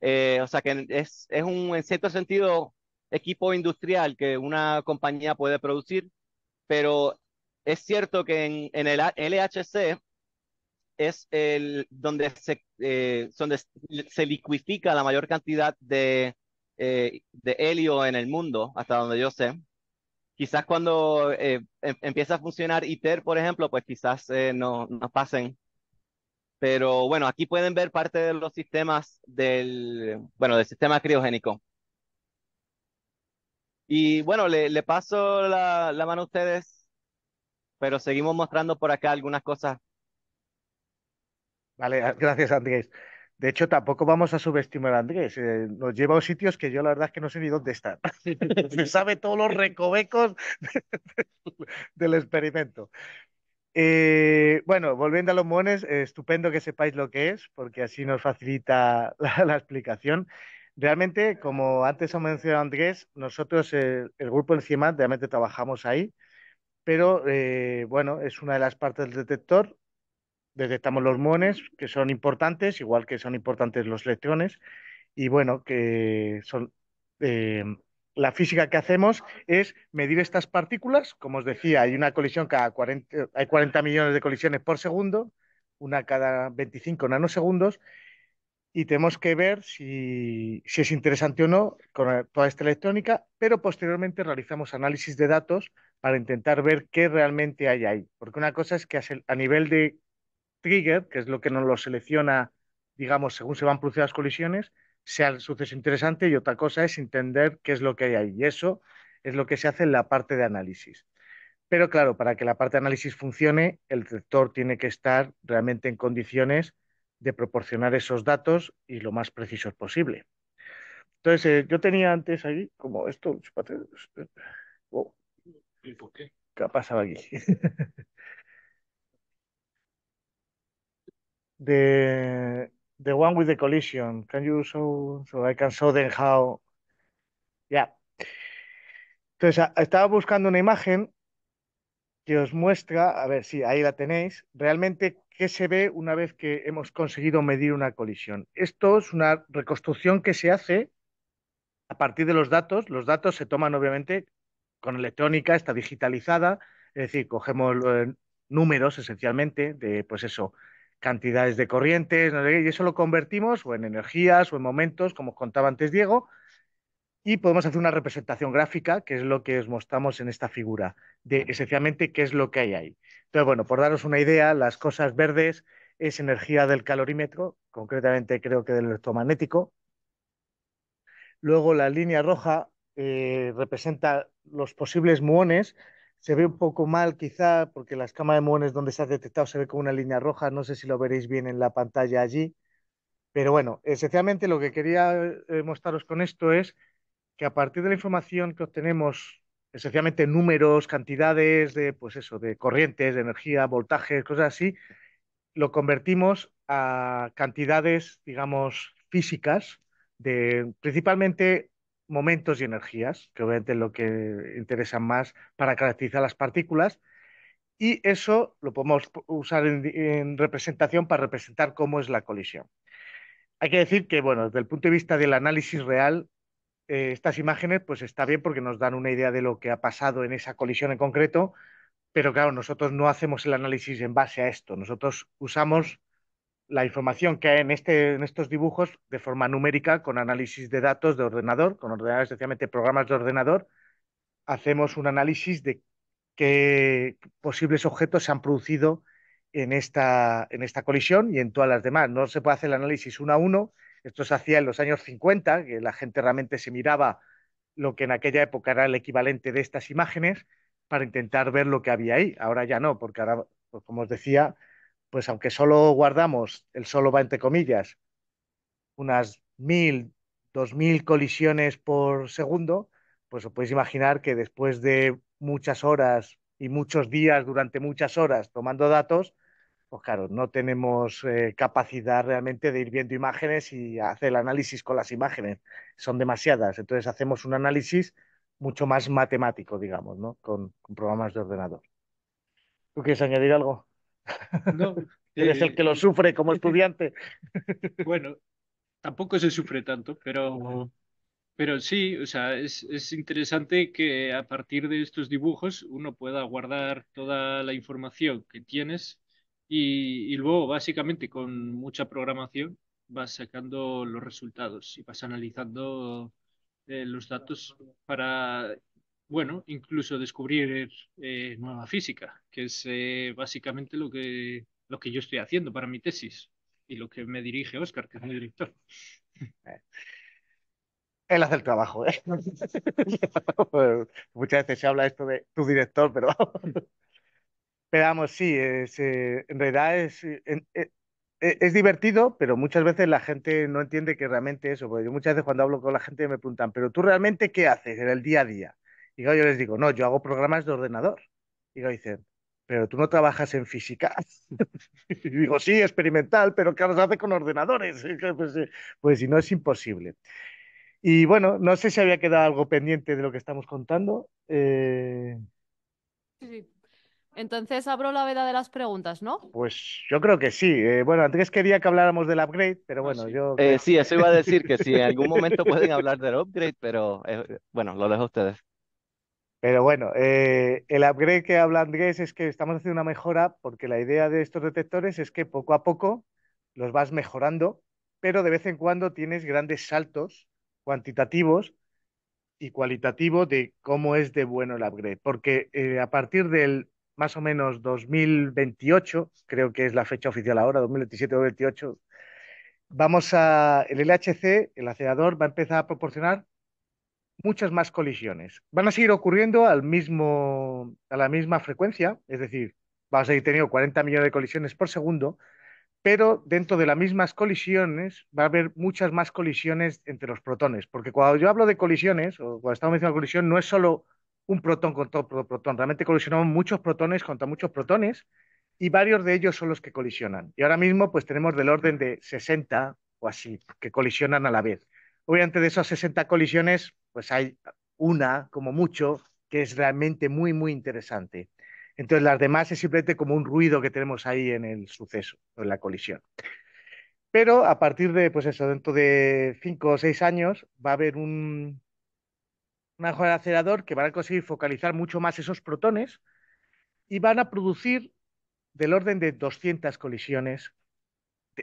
Eh, o sea que es, un, en cierto sentido, equipo industrial que una compañía puede producir, pero es cierto que en, el LHC es el, donde, se, eh, donde se liquifica la mayor cantidad de, eh, de helio en el mundo, hasta donde yo sé quizás cuando eh, em, empieza a funcionar ITER, por ejemplo, pues quizás eh, no, pasen. Pero bueno, aquí pueden ver parte de los sistemas del, bueno, del sistema criogénico. Y bueno, le, paso la, la mano a ustedes, pero seguimos mostrando por acá algunas cosas Vale, gracias, Andrés. De hecho, tampoco vamos a subestimar a Andrés. Eh, nos lleva a sitios que yo la verdad es que no sé ni dónde están. Se sabe todos los recovecos del experimento. Eh, bueno, volviendo a los muones, estupendo que sepáis lo que es, porque así nos facilita la, explicación. Realmente, como antes ha mencionado Andrés, nosotros, eh, el, grupo Encima, realmente trabajamos ahí, pero bueno, es una de las partes del detector detectamos los muones, que son importantes, igual que son importantes los electrones, y bueno, que son... Eh, la física que hacemos es medir estas partículas, como os decía, hay una colisión cada 40, hay 40 millones de colisiones por segundo, una cada 25 nanosegundos, y tenemos que ver si, si, es interesante o no con eh, toda esta electrónica, pero posteriormente realizamos análisis de datos para intentar ver qué realmente hay ahí. Porque una cosa es que a nivel de trigger, que es lo que nos lo selecciona, digamos, según se van produciendo las colisiones, sea el suceso interesante y otra cosa es entender qué es lo que hay ahí. Y eso es lo que se hace en la parte de análisis. Pero claro, para que la parte de análisis funcione, el receptor tiene que estar realmente en condiciones de proporcionar esos datos y lo más precisos posible. Entonces, eh, yo tenía antes ahí como esto, qué? ¿Qué ha pasado aquí? the the one with the collision. Can you show so I can show them how? Yeah. Entonces, estaba buscando una imagen que os muestra, a ver si ahí la tenéis, realmente qué se ve una vez que hemos conseguido medir una colisión. Esto es una reconstrucción que se hace a partir de los datos. Los datos se toman obviamente con electrónica, está digitalizada, es decir, cogemos eh, números esencialmente de, pues eso, cantidades de corrientes, y eso lo convertimos o en energías o en momentos, como os contaba antes Diego, y podemos hacer una representación gráfica, que es lo que os mostramos en esta figura, de esencialmente qué es lo que hay ahí. Entonces, bueno, por daros una idea, las cosas verdes es energía del calorímetro, concretamente creo que del electromagnético. Luego la línea roja eh, representa los posibles muones, se ve un poco mal quizá porque la escama de muones donde se ha detectado se ve con una línea roja, no sé si lo veréis bien en la pantalla allí, pero bueno, esencialmente lo que quería eh, eh, mostraros con esto es que a partir de la información que obtenemos, esencialmente números, cantidades de, pues eso, de corrientes, de energía, voltaje, cosas así, lo convertimos a cantidades, digamos, físicas, de, principalmente momentos y energías, que obviamente es lo que interesa más para caracterizar las partículas, y eso lo podemos usar en, representación para representar cómo es la colisión. Hay que decir que, bueno, desde el punto de vista del análisis real, eh, estas imágenes pues está bien porque nos dan una idea de lo que ha pasado en esa colisión en concreto, pero claro, nosotros no hacemos el análisis en base a esto, nosotros usamos la información que hay en, este, en estos dibujos de forma numérica con análisis de datos de ordenador, con ordenadores, especialmente programas de ordenador, hacemos un análisis de qué posibles objetos se han producido en esta, en esta colisión y en todas las demás. No se puede hacer el análisis uno a uno. Esto se hacía en los años 50, que la gente realmente se miraba lo que en aquella época era el equivalente de estas imágenes para intentar ver lo que había ahí. Ahora ya no, porque ahora, pues, como os decía, pues aunque solo guardamos, el solo va entre comillas, unas mil, dos mil colisiones por segundo, pues os podéis imaginar que después de muchas horas y muchos días durante muchas horas tomando datos, pues claro, no tenemos eh, capacidad realmente de ir viendo imágenes y hacer el análisis con las imágenes. Son demasiadas. Entonces hacemos un análisis mucho más matemático, digamos, ¿no? Con, con programas de ordenador. ¿Tú quieres añadir algo? No, Eres el eh, que lo sufre como estudiante. Bueno, tampoco se sufre tanto, pero, pero sí, o sea, es, interesante que a partir de estos dibujos uno pueda guardar toda la información que tienes y, luego básicamente con mucha programación vas sacando los resultados y vas analizando eh, los datos para bueno, incluso descubrir eh, nueva física, que es eh, básicamente lo que, lo que yo estoy haciendo para mi tesis y lo que me dirige Oscar, que es mi director. Él hace el trabajo. ¿eh? Muchas veces se habla esto de tu director, pero Pero vamos, sí, eh, en realidad es, es divertido, pero muchas veces la gente no entiende que realmente eso, porque muchas veces cuando hablo con la gente me preguntan, pero tú realmente qué haces en el día a día? Y yo les digo, no, yo hago programas de ordenador. Y dicen, pero tú no trabajas en física. y digo, sí, experimental, pero ¿qué nos hace con ordenadores? Pues, eh, pues, si no, es imposible. Y bueno, no sé si había quedado algo pendiente de lo que estamos contando. Eh. Sí, Entonces abro la veda de las preguntas, ¿no? Pues yo creo que sí. Eh, bueno, Andrés quería que habláramos del upgrade, pero ah, bueno, yo... sí, eso iba a decir que si en algún momento pueden hablar del upgrade, pero bueno, lo dejo a ustedes. Pero bueno, eh, el upgrade que habla Andrés es que estamos haciendo una mejora porque la idea de estos detectores es que poco a poco los vas mejorando, pero de vez en cuando tienes grandes saltos cuantitativos y cualitativos de cómo es de bueno el upgrade. Porque eh, a partir del más o menos 2028, creo que es la fecha oficial ahora, 2027 o 2028, vamos a, el LHC, el acelerador, va a empezar a proporcionar muchas más colisiones. Van a seguir ocurriendo al mismo, a la misma frecuencia, es decir, vamos a seguir teniendo 40 millones de colisiones por segundo, pero dentro de las mismas colisiones va a haber muchas más colisiones entre los protones, porque cuando yo hablo de colisiones, o cuando estamos diciendo colisión, no es solo un protón contra otro protón, realmente colisionamos muchos protones contra muchos protones y varios de ellos son los que colisionan. Y ahora mismo pues tenemos del orden de 60 o así que colisionan a la vez. Obviamente de esas 60 colisiones, pues hay una, como mucho, que es realmente muy, muy interesante. Entonces, las demás es simplemente como un ruido que tenemos ahí en el suceso, en la colisión. Pero a partir de, pues eso, dentro de cinco o seis años, va a haber un, un acelerador que van a conseguir focalizar mucho más esos protones y van a producir del orden de 200 colisiones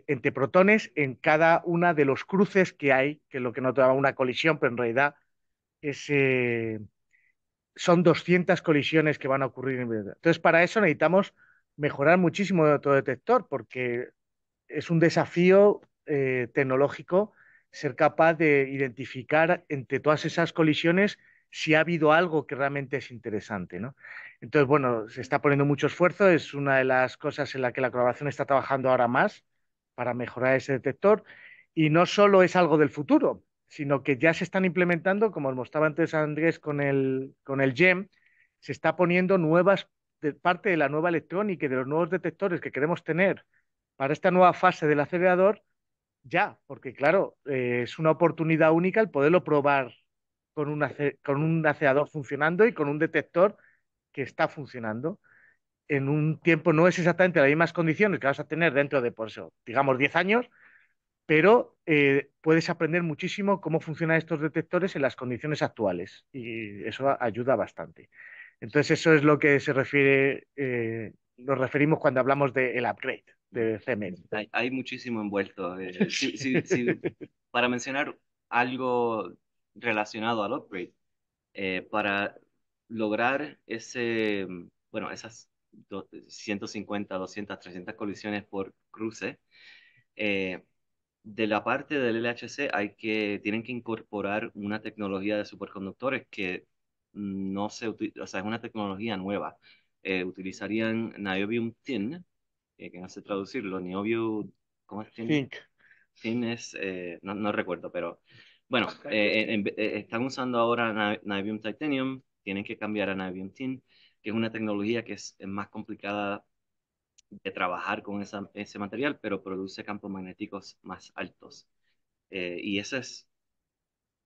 entre protones en cada una de los cruces que hay, que es lo que no te da una colisión, pero en realidad son 200 colisiones que van a ocurrir. Entonces, para eso necesitamos mejorar muchísimo el detector, porque es un desafío eh, tecnológico ser capaz de identificar entre todas esas colisiones si ha habido algo que realmente es interesante. ¿no? Entonces, bueno, se está poniendo mucho esfuerzo, es una de las cosas en la que la colaboración está trabajando ahora más para mejorar ese detector, y no solo es algo del futuro, sino que ya se están implementando, como os mostraba antes Andrés con el, con el GEM, se está poniendo nuevas, parte de la nueva electrónica de los nuevos detectores que queremos tener para esta nueva fase del acelerador, ya, porque claro, eh, es una oportunidad única el poderlo probar con un, con un acelerador funcionando y con un detector que está funcionando en un tiempo no es exactamente las mismas condiciones que vas a tener dentro de, por eso, digamos, 10 años, pero eh, puedes aprender muchísimo cómo funcionan estos detectores en las condiciones actuales y eso ayuda bastante. Entonces eso es lo que se refiere, eh, nos referimos cuando hablamos del upgrade de CMN. Hay, muchísimo envuelto. Eh, para mencionar algo relacionado al upgrade, para lograr ese, bueno, esas 150, 200, 300 colisiones por cruce, de la parte del LHC hay que, tienen que incorporar una tecnología de superconductores que no se utiliza, o sea, es una tecnología nueva. Eh, utilizarían niobium tin, eh, que no sé traducirlo, niobium, ¿cómo es tin? Tin es, eh, no, recuerdo, pero bueno, están usando ahora niobium titanium, tienen que cambiar a niobium tin, que es una tecnología que es más complicada de trabajar con ese material, pero produce campos magnéticos más altos. Eh, y ese es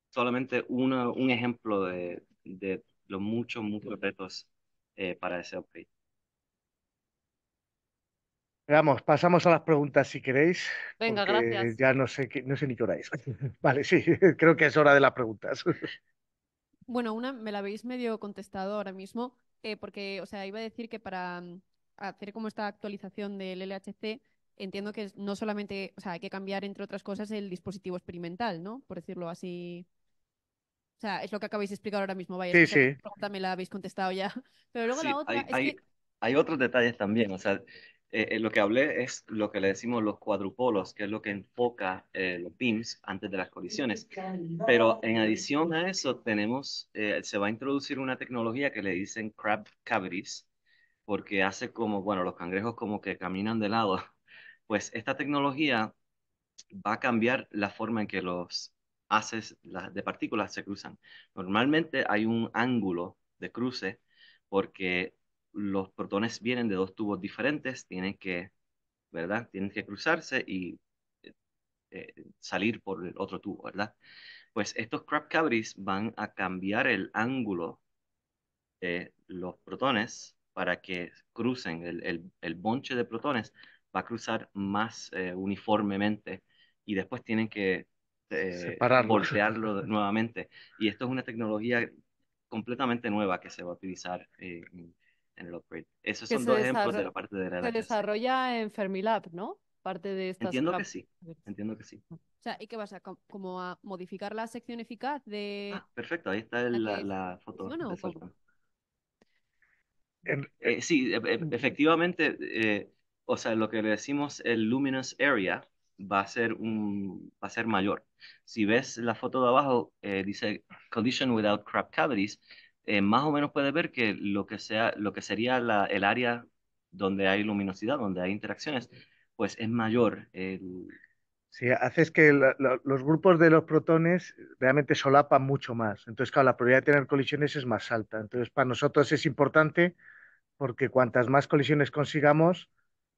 solamente un ejemplo de, de, los muchos, muchos retos eh, para ese upgrade. Vamos, pasamos a las preguntas si queréis. Venga, gracias. Ya no sé, no sé ni qué hora es. Vale, sí, creo que es hora de las preguntas. Bueno, una me la habéis medio contestado ahora mismo, eh, porque, o sea, iba a decir que para mm, hacer como esta actualización del LHC, entiendo que no solamente, o sea, hay que cambiar, entre otras cosas, el dispositivo experimental, ¿no? Por decirlo así. O sea, es lo que acabáis de explicar ahora mismo, vaya. Sí, sí. me la habéis contestado ya. Pero luego la otra. Hay, otros detalles también, o sea. Eh, eh, lo que hablé es lo que le decimos los cuadrupolos, que es lo que enfoca eh, los beams antes de las colisiones. Pero en adición a eso, tenemos, se va a introducir una tecnología que le dicen crab cavities, porque hace como, bueno, los cangrejos como que caminan de lado, pues esta tecnología va a cambiar la forma en que los haces de partículas se cruzan. Normalmente hay un ángulo de cruce porque los protones vienen de dos tubos diferentes, tienen que, ¿verdad? Tienen que cruzarse y eh, eh, salir por el otro tubo, ¿verdad? Pues estos crab cavities van a cambiar el ángulo de los protones para que crucen el, el, el bonche de protones, va a cruzar más eh, uniformemente y después tienen que eh, voltearlo nuevamente. Y esto es una tecnología completamente nueva que se va a utilizar eh, en, el upgrade. Esos son dos ejemplos de la parte de la Se desarrolla en Fermilab, ¿no? Parte de estas Entiendo que sí, entiendo que sí. O sea, ¿y qué vas a, como a modificar la sección eficaz de...? Ah, perfecto, ahí está la, la, foto. Eh, sí, e, e, efectivamente, eh, o sea, lo que le decimos el luminous area va a ser, un, va a ser mayor. Si ves la foto de abajo, eh, dice condition without crab cavities, más o menos puedes ver que lo que, sea, lo que sería la, el área donde hay luminosidad, donde hay interacciones, pues es mayor. El, Sí, haces que los grupos de los protones realmente solapan mucho más. Entonces, claro, la probabilidad de tener colisiones es más alta. Entonces, para nosotros es importante porque cuantas más colisiones consigamos,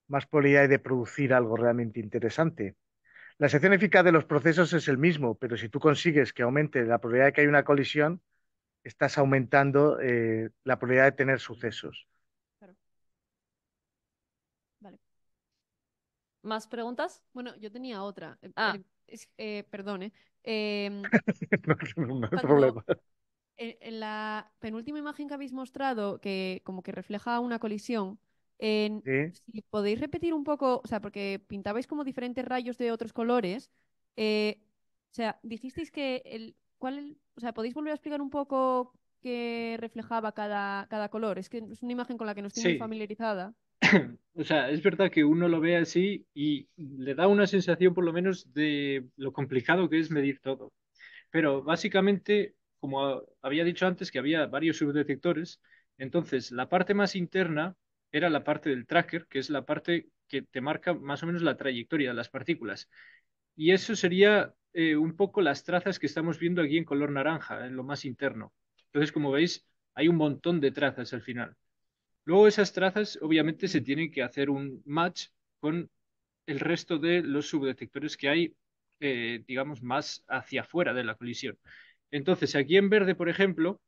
más probabilidad hay de producir algo realmente interesante. La sección eficaz de los procesos es el mismo, pero si tú consigues que aumente la probabilidad de que haya una colisión, estás aumentando eh, la probabilidad de tener sucesos. ¿Más preguntas? Bueno, yo tenía otra. Eh, ah. Eh, eh, perdone. Em, no, hay problema. En, la penúltima imagen que habéis mostrado, que como que refleja una colisión, si podéis repetir un poco, o sea, porque pintabais como diferentes rayos de otros colores, eh, o sea, dijisteis que el, ¿cuál o sea, podéis volver a explicar un poco qué reflejaba cada, cada color. Es que es una imagen con la que no estoy familiarizada. o sea, es verdad que uno lo ve así y le da una sensación por lo menos de lo complicado que es medir todo. Pero básicamente, como había dicho antes, que había varios subdetectores, entonces la parte más interna era la parte del tracker, que es la parte que te marca más o menos la trayectoria de las partículas. Y eso sería eh, un poco las trazas que estamos viendo aquí en color naranja, en lo más interno. Entonces, como veis, hay un montón de trazas al final. Luego esas trazas obviamente se tienen que hacer un match con el resto de los subdetectores que hay, eh, digamos, más hacia afuera de la colisión. Entonces, aquí en verde, por ejemplo,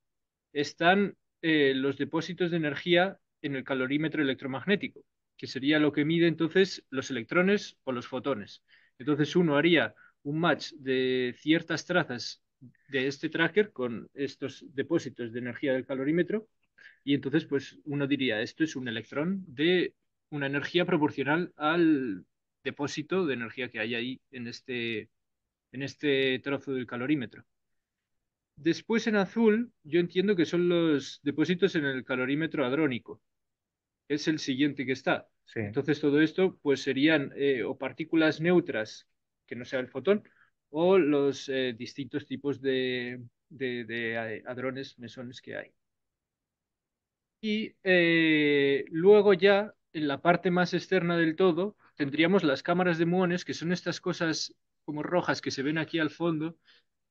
están eh, los depósitos de energía en el calorímetro electromagnético, que sería lo que mide entonces los electrones o los fotones. Entonces, uno haría un match de ciertas trazas de este tracker con estos depósitos de energía del calorímetro y entonces, pues uno diría, esto es un electrón de una energía proporcional al depósito de energía que hay ahí en este, en este trozo del calorímetro. Después en azul yo entiendo que son los depósitos en el calorímetro hadrónico. Es el siguiente que está. Entonces todo esto pues serían eh, o partículas neutras, que no sea el fotón, o los eh, distintos tipos de, de, de eh, hadrones, mesones que hay. Y eh, luego ya, en la parte más externa del todo, tendríamos las cámaras de muones, que son estas cosas como rojas que se ven aquí al fondo,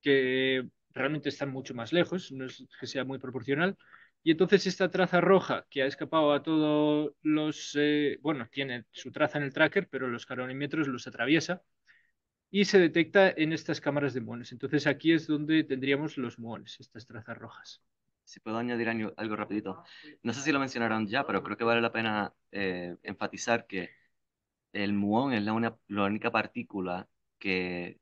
que realmente están mucho más lejos, no es que sea muy proporcional. Y entonces esta traza roja que ha escapado a todos los, eh, bueno, tiene su traza en el tracker, pero los caronímetros los atraviesa y se detecta en estas cámaras de muones. Entonces aquí es donde tendríamos los muones, estas trazas rojas si puedo añadir algo rapidito. Ah, no sé si lo mencionaron ya, pero creo que vale la pena eh, enfatizar que el muón es la, única partícula que,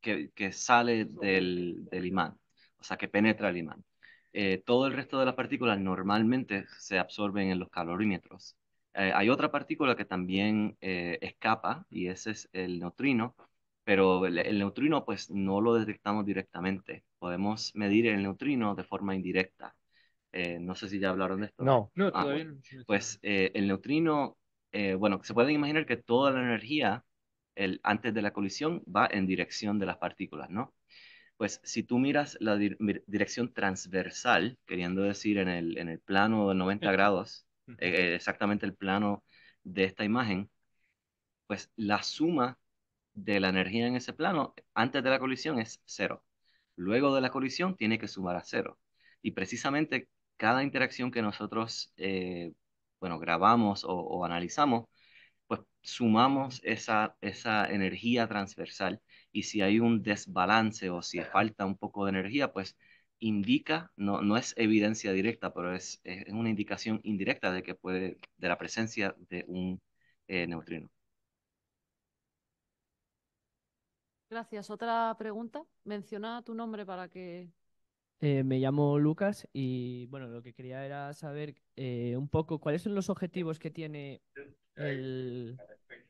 que, sale del, imán, o sea, que penetra el imán. Eh, todo el resto de las partículas normalmente se absorben en los calorímetros. Eh, hay otra partícula que también escapa, y ese es el neutrino, pero el, neutrino pues no lo detectamos directamente. Podemos medir el neutrino de forma indirecta. Eh, no sé si ya hablaron de esto. No, no, ah, todavía no. Pues eh, el neutrino, eh, bueno, se pueden imaginar que toda la energía el, antes de la colisión va en dirección de las partículas, ¿no? Pues si tú miras la dirección transversal, queriendo decir en el, en el plano de 90 grados, exactamente el plano de esta imagen, pues la suma de la energía en ese plano antes de la colisión es cero. Luego de la colisión tiene que sumar a cero. Y precisamente cada interacción que nosotros, eh, bueno, grabamos o, analizamos, pues sumamos esa, esa energía transversal. Y si hay un desbalance o si falta un poco de energía, pues indica, no, no es evidencia directa, pero es, una indicación indirecta de que puede, de la presencia de un eh, neutrino. Gracias. Otra pregunta. Menciona tu nombre para que. Eh, me llamo Lucas y bueno, lo que quería era saber eh, un poco cuáles son los objetivos que tiene el,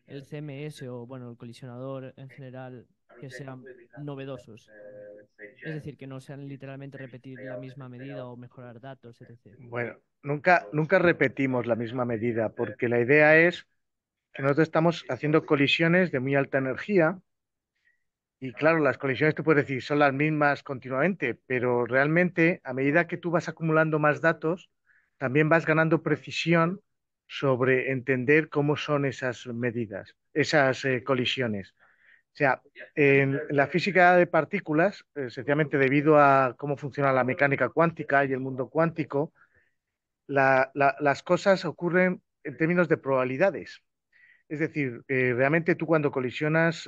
el CMS o bueno, el colisionador en general que sean novedosos. Es decir, que no sean literalmente repetir la misma medida o mejorar datos, etc. Bueno, nunca, nunca repetimos la misma medida porque la idea es que nosotros estamos haciendo colisiones de muy alta energía y claro, las colisiones tú puedes decir son las mismas continuamente, pero realmente a medida que tú vas acumulando más datos, también vas ganando precisión sobre entender cómo son esas medidas, esas eh, colisiones. O sea, en la física de partículas, eh, sencillamente debido a cómo funciona la mecánica cuántica y el mundo cuántico, las cosas ocurren en términos de probabilidades. Es decir, eh, realmente tú cuando colisionas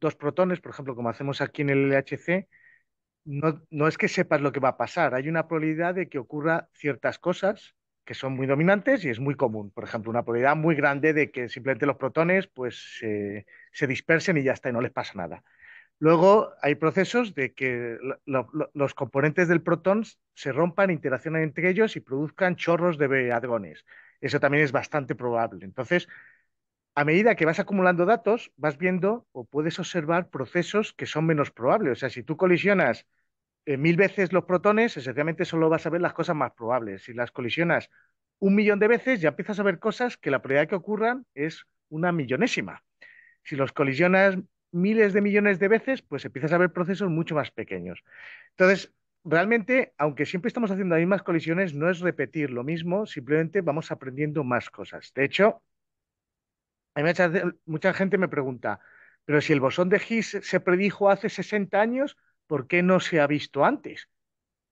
dos protones, por ejemplo, como hacemos aquí en el LHC, no, es que sepas lo que va a pasar, hay una probabilidad de que ocurra ciertas cosas que son muy dominantes y es muy común. Por ejemplo, una probabilidad muy grande de que simplemente los protones pues, se dispersen y ya está, y no les pasa nada. Luego hay procesos de que los componentes del protón se rompan, interaccionan entre ellos y produzcan chorros de hadrones. Eso también es bastante probable. Entonces, a medida que vas acumulando datos, vas viendo o puedes observar procesos que son menos probables. O sea, si tú colisionas eh, mil veces los protones, esencialmente solo vas a ver las cosas más probables. Si las colisionas un millón de veces, ya empiezas a ver cosas que la probabilidad que ocurran es una millonésima. Si los colisionas miles de millones de veces, pues empiezas a ver procesos mucho más pequeños. Entonces, realmente, aunque siempre estamos haciendo las mismas colisiones, no es repetir lo mismo, simplemente vamos aprendiendo más cosas. De hecho, mucha, gente me pregunta, pero si el bosón de Higgs se predijo hace 60 años, ¿por qué no se ha visto antes?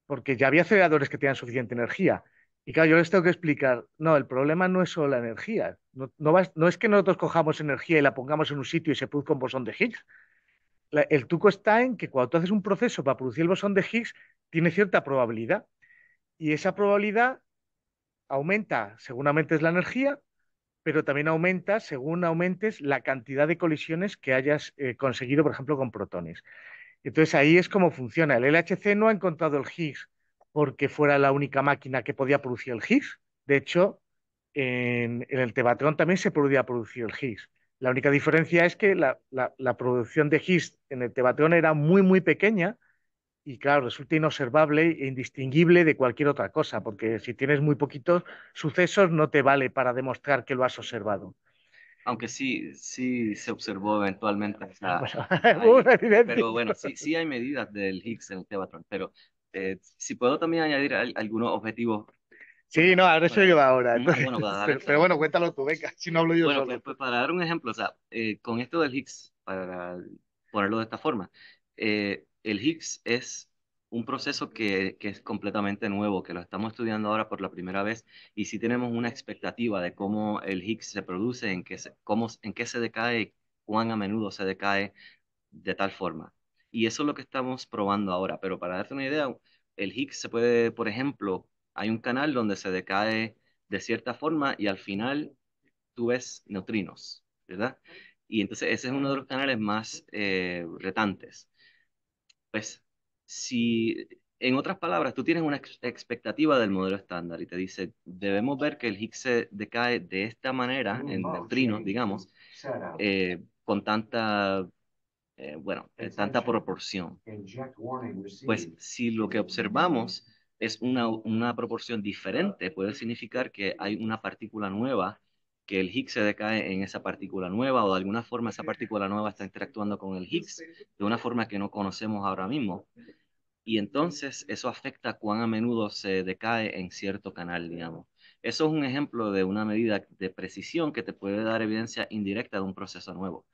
Porque ya había aceleradores que tenían suficiente energía. Y claro, yo les tengo que explicar, no, el problema no es solo la energía. No, es que nosotros cojamos energía y la pongamos en un sitio y se produzca un bosón de Higgs. el truco está en que cuando tú haces un proceso para producir el bosón de Higgs, tiene cierta probabilidad. Y esa probabilidad aumenta, seguramente es la energía, pero también aumenta según aumentes la cantidad de colisiones que hayas eh, conseguido, por ejemplo, con protones. Entonces ahí es como funciona. El LHC no ha encontrado el Higgs porque fuera la única máquina que podía producir el Higgs. De hecho, en, el Tevatron también se podía producir el Higgs. La única diferencia es que la, producción de Higgs en el Tebatrón era muy, muy pequeña y claro, resulta inobservable e indistinguible de cualquier otra cosa, porque si tienes muy poquitos sucesos no te vale para demostrar que lo has observado. Aunque sí, sí se observó eventualmente. pero bueno, sí, sí hay medidas del Higgs en el Tevatron. pero eh, si puedo también añadir algunos objetivos Sí, no, ahora se yo ahora. pero, bueno, cuéntalo tú, venga, si no hablo yo solo. Pues, pues, para dar un ejemplo, o sea, eh, con esto del Higgs, para ponerlo de esta forma, eh, el Higgs es un proceso que, es completamente nuevo, que lo estamos estudiando ahora por la primera vez y sí tenemos una expectativa de cómo el Higgs se produce, en qué se, cómo, en qué se decae, cuán a menudo se decae de tal forma. Y eso es lo que estamos probando ahora, pero para darte una idea, el Higgs se puede, por ejemplo, hay un canal donde se decae de cierta forma y al final tú ves neutrinos, ¿verdad? Y entonces ese es uno de los canales más eh, retantes. Pues si, en otras palabras, tú tienes una expectativa del modelo estándar y te dice, debemos ver que el Higgs se decae de esta manera, en digamos, eh, con tanta, eh, bueno, eh, tanta proporción. Pues si lo que observamos es una, una proporción diferente, puede significar que hay una partícula nueva que el Higgs se decae en esa partícula nueva o de alguna forma esa partícula nueva está interactuando con el Higgs de una forma que no conocemos ahora mismo. Y entonces eso afecta cuán a menudo se decae en cierto canal, digamos. Eso es un ejemplo de una medida de precisión que te puede dar evidencia indirecta de un proceso nuevo.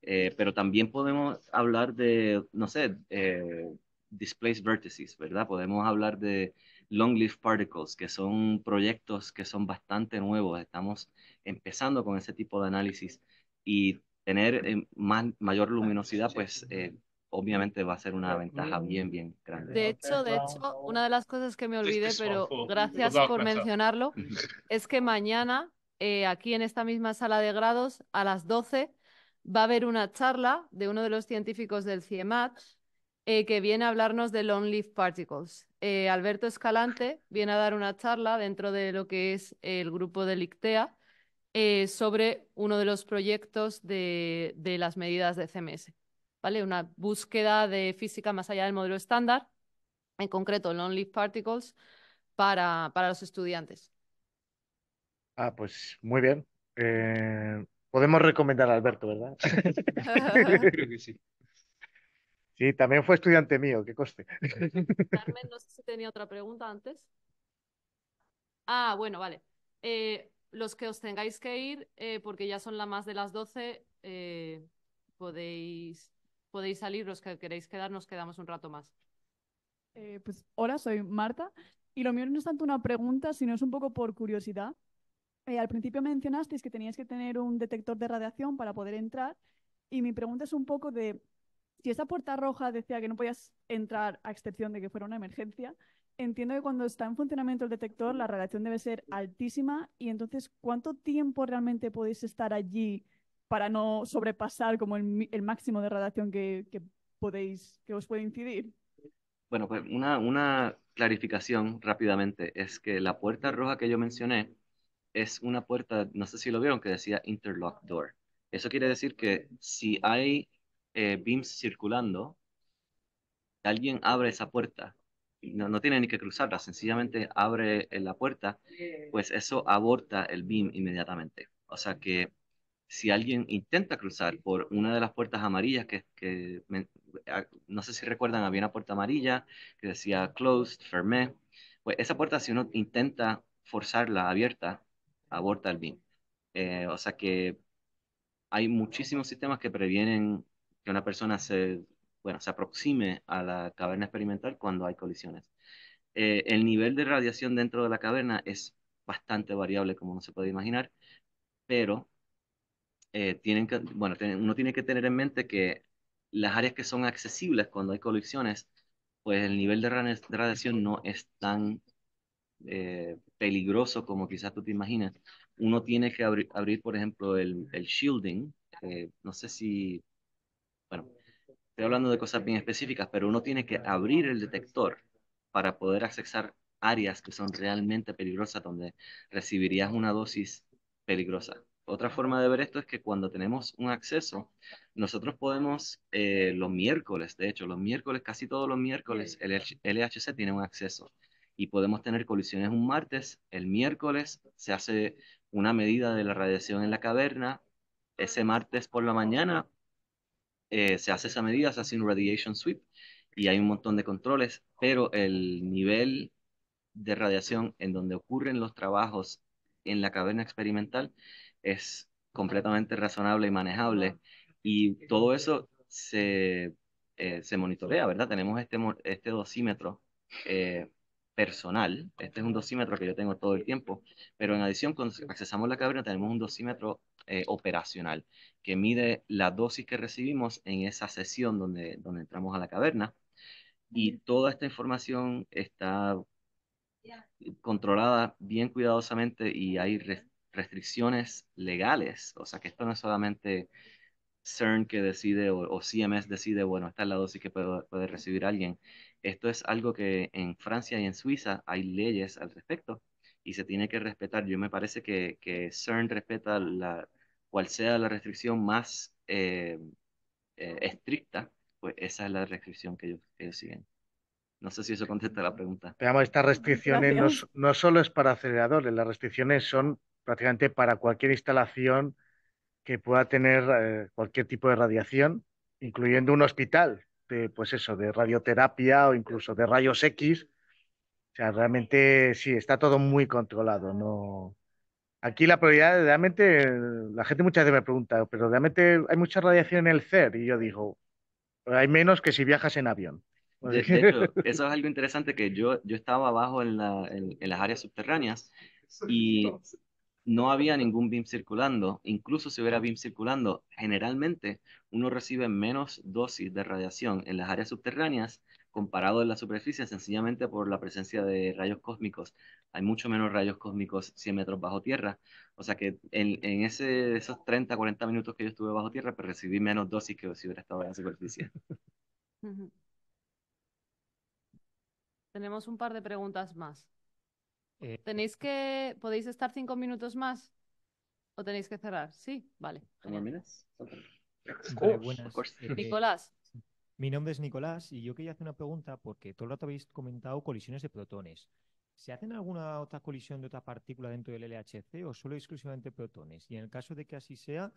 Eh, pero también podemos hablar de, no sé, eh, displaced vertices, ¿verdad? Podemos hablar de Long Live Particles, que son proyectos que son bastante nuevos. Estamos empezando con ese tipo de análisis y tener eh, mayor ah, luminosidad, pues eh, obviamente va a ser una ventaja bien, bien grande. De hecho, de hecho, una de las cosas que me olvidé, pero gracias por mencionarlo, es que mañana, eh, aquí en esta misma sala de grados, a las 12, va a haber una charla de uno de los científicos del CIEMAT eh, que viene a hablarnos de Long Leaf Particles. Eh, Alberto Escalante viene a dar una charla dentro de lo que es el grupo de ICTEA eh, sobre uno de los proyectos de, las medidas de CMS. ¿vale? Una búsqueda de física más allá del modelo estándar, en concreto Long Leaf Particles, para, para los estudiantes. Ah, pues muy bien. Podemos recomendar a Alberto, ¿verdad? Creo que sí. Sí, también fue estudiante mío, qué coste. Carmen, no sé si tenía otra pregunta antes. Ah, bueno, vale. Eh, los que os tengáis que ir, eh, porque ya son la más de las 12, eh, podéis, podéis salir. Los que queréis quedar, nos quedamos un rato más. pues hola, soy Marta. Y lo mío no es tanto una pregunta, sino es un poco por curiosidad. al principio mencionasteis que teníais que tener un detector de radiación para poder entrar. Y mi pregunta es un poco de si esa puerta roja decía que no podías entrar a excepción de que fuera una emergencia, entiendo que cuando está en funcionamiento el detector la radiación debe ser altísima y entonces ¿cuánto tiempo realmente podéis estar allí para no sobrepasar como el, máximo de radiación que, podéis, que os puede incidir? Bueno, pues una, una clarificación rápidamente es que la puerta roja que yo mencioné es una puerta, no sé si lo vieron, que decía interlock door. Eso quiere decir que si hay eh, beams circulando, alguien abre esa puerta. No, no tiene ni que cruzarla, sencillamente abre eh, la puerta, pues eso aborta el beam inmediatamente. O sea que si alguien intenta cruzar por una de las puertas amarillas que, que no sé si recuerdan, había una puerta amarilla que decía closed, fermé, pues esa puerta si uno intenta forzarla abierta, aborta el beam eh, o sea que hay muchísimos sistemas que previenen que una persona se, bueno, se aproxime a la caverna experimental cuando hay colisiones. Eh, el nivel de radiación dentro de la caverna es bastante variable, como uno se puede imaginar, pero eh, tienen bueno, uno tiene que tener en mente que las áreas que son accesibles cuando hay colisiones, pues el nivel de radiación no es tan eh, peligroso como quizás tú te imaginas. Uno tiene que abrir, por ejemplo, el, el shielding. no sé si estoy hablando de cosas bien específicas, pero uno tiene que abrir el detector para poder accesar áreas que son realmente peligrosas donde recibirías una dosis peligrosa. Otra forma de ver esto es que cuando tenemos un acceso, nosotros podemos, eh, los miércoles, de hecho, los miércoles, casi todos los miércoles, el LHC tiene un acceso y podemos tener colisiones un martes, el miércoles se hace una medida de la radiación en la caverna, ese martes por la mañana eh, se hace esa medida, se hace un radiation sweep y hay un montón de controles, pero el nivel de radiación en donde ocurren los trabajos en la caverna experimental es completamente razonable y manejable y todo eso se, eh, se monitorea, ¿verdad? Tenemos este, este dosímetro eh, personal, este es un dosímetro que yo tengo todo el tiempo, pero en adición cuando accesamos la caverna tenemos un dosímetro eh, operacional, que mide la dosis que recibimos en esa sesión donde, donde entramos a la caverna. Y toda esta información está controlada bien cuidadosamente y hay restricciones legales. O sea, que esto no es solamente CERN que decide o, CMS decide, bueno, esta es la dosis que puede, recibir alguien. Esto es algo que en Francia y en Suiza hay leyes al respecto y se tiene que respetar. Yo me parece que, CERN respeta la, cual sea la restricción más eh, eh, estricta, pues esa es la restricción que ellos, siguen. No sé si eso contesta la pregunta. Veamos, estas restricciones no, no, solo es para aceleradores, las restricciones son prácticamente para cualquier instalación que pueda tener eh, cualquier tipo de radiación, incluyendo un hospital de, pues eso, de radioterapia o incluso de rayos X, o sea, realmente sí, está todo muy controlado. No... Aquí la prioridad, realmente, la gente muchas veces me pregunta, pero realmente hay mucha radiación en el CER y yo digo, hay menos que si viajas en avión. De hecho, eso es algo interesante que yo, yo estaba abajo en, la, en, en las áreas subterráneas y no había ningún BIM circulando. Incluso si hubiera BIM circulando, generalmente uno recibe menos dosis de radiación en las áreas subterráneas comparado en la superficie sencillamente por la presencia de rayos cósmicos. Hay mucho menos rayos cósmicos 100 metros bajo tierra. O sea que en, ese, esos 30, 40 minutos que yo estuve bajo tierra, pues recibí menos dosis que si hubiera estado en la superficie. Tenemos un par de preguntas más. Eh, ¿Tenéis que, podéis estar cinco minutos más? ¿O tenéis que cerrar? Sí, vale. Eh, Nicolás, mi nombre es Nicolás y yo quería hacer una pregunta porque todo el rato habéis comentado colisiones de protones. ¿Se hacen alguna otra colisión de otra partícula dentro del LHC o solo exclusivamente protones? Y en el caso de que así sea,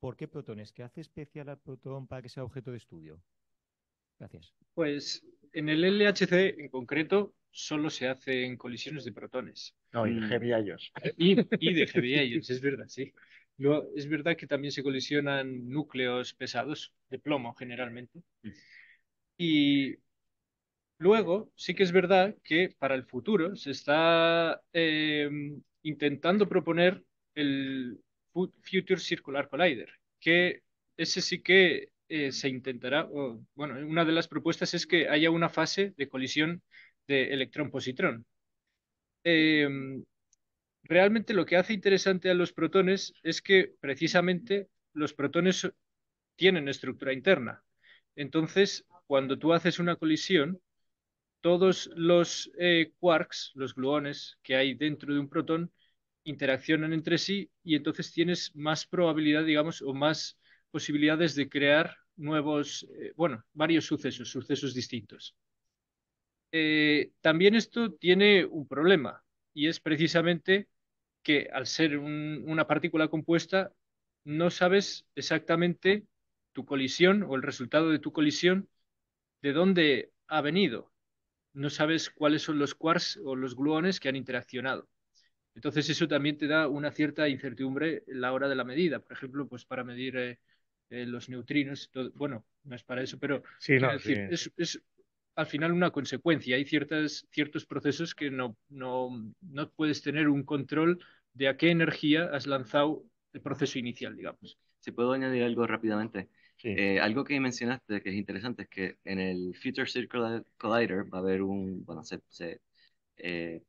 ¿por qué protones? ¿Qué hace especial al protón para que sea objeto de estudio? Gracias. Pues en el LHC en concreto solo se hacen colisiones de protones. No, y de heavy mm. Y, de heavy es verdad, sí es verdad que también se colisionan núcleos pesados, de plomo generalmente. Y luego, sí que es verdad que para el futuro se está em, intentando proponer el Future Circular Collider, que ese sí que eh, se intentará, bueno, una de las propuestas es que haya una fase de colisión de electrón-positrón. Em, realmente lo que hace interesante a los protones es que precisamente los protones tienen estructura interna. Entonces, cuando tú haces una colisión, todos los eh, quarks, los gluones que hay dentro de un protón, interaccionan entre sí y entonces tienes más probabilidad, digamos, o más posibilidades de crear nuevos, eh, bueno, varios sucesos, sucesos distintos. Eh, también esto tiene un problema y es precisamente que al ser una partícula compuesta no sabes exactamente tu colisión o el resultado de tu colisión de dónde ha venido. No sabes cuáles son los quarks o los gluones que han interaccionado. Entonces eso también te da una cierta incertidumbre en la hora de la medida. Por ejemplo, pues para medir eh, eh, los neutrinos, todo, bueno, no es para eso, pero al final una consecuencia. Hay ciertas, ciertos procesos que no, puedes tener un control de a qué energía has lanzado el proceso inicial, digamos. Si puedo añadir algo rápidamente. Eh, algo que mencionaste que es interesante es que en el Future Circular Collider va a haber un, bueno, se, eh,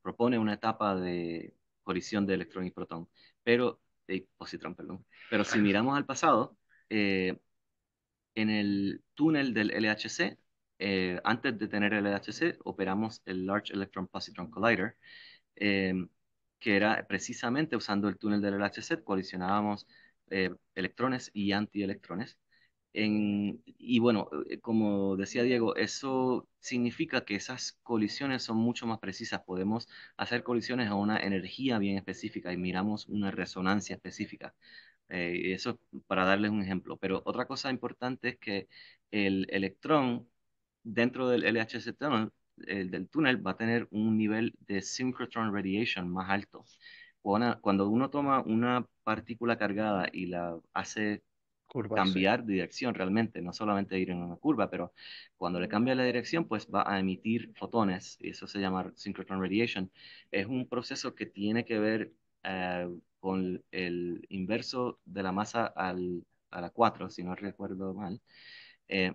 propone una etapa de colisión de electrón y protón, pero, de eh, positrón, perdón. Pero si miramos al pasado, en el túnel del LHC eh, antes de tener el LHC, operamos el Large Electron Positron Collider, em, que era precisamente usando el túnel del LHC, colisionábamos eh, electrones y antielectrones. y bueno, eh, como decía Diego, eso significa que esas colisiones son mucho más precisas. Podemos hacer colisiones a una energía bien específica y miramos una resonancia específica. Eh, eso para darles un ejemplo. Pero otra cosa importante es que el electrón dentro del LHC tunnel, el del túnel va a tener un nivel de synchrotron radiation más alto. Cuando uno toma una partícula cargada y la hace cambiar de dirección realmente, no solamente ir en una curva, pero cuando le cambia la dirección, pues va a emitir fotones, y eso se llama synchrotron radiation. Es un proceso que tiene que ver eh, con el inverso de la masa al, a la 4, si no recuerdo mal. Eh,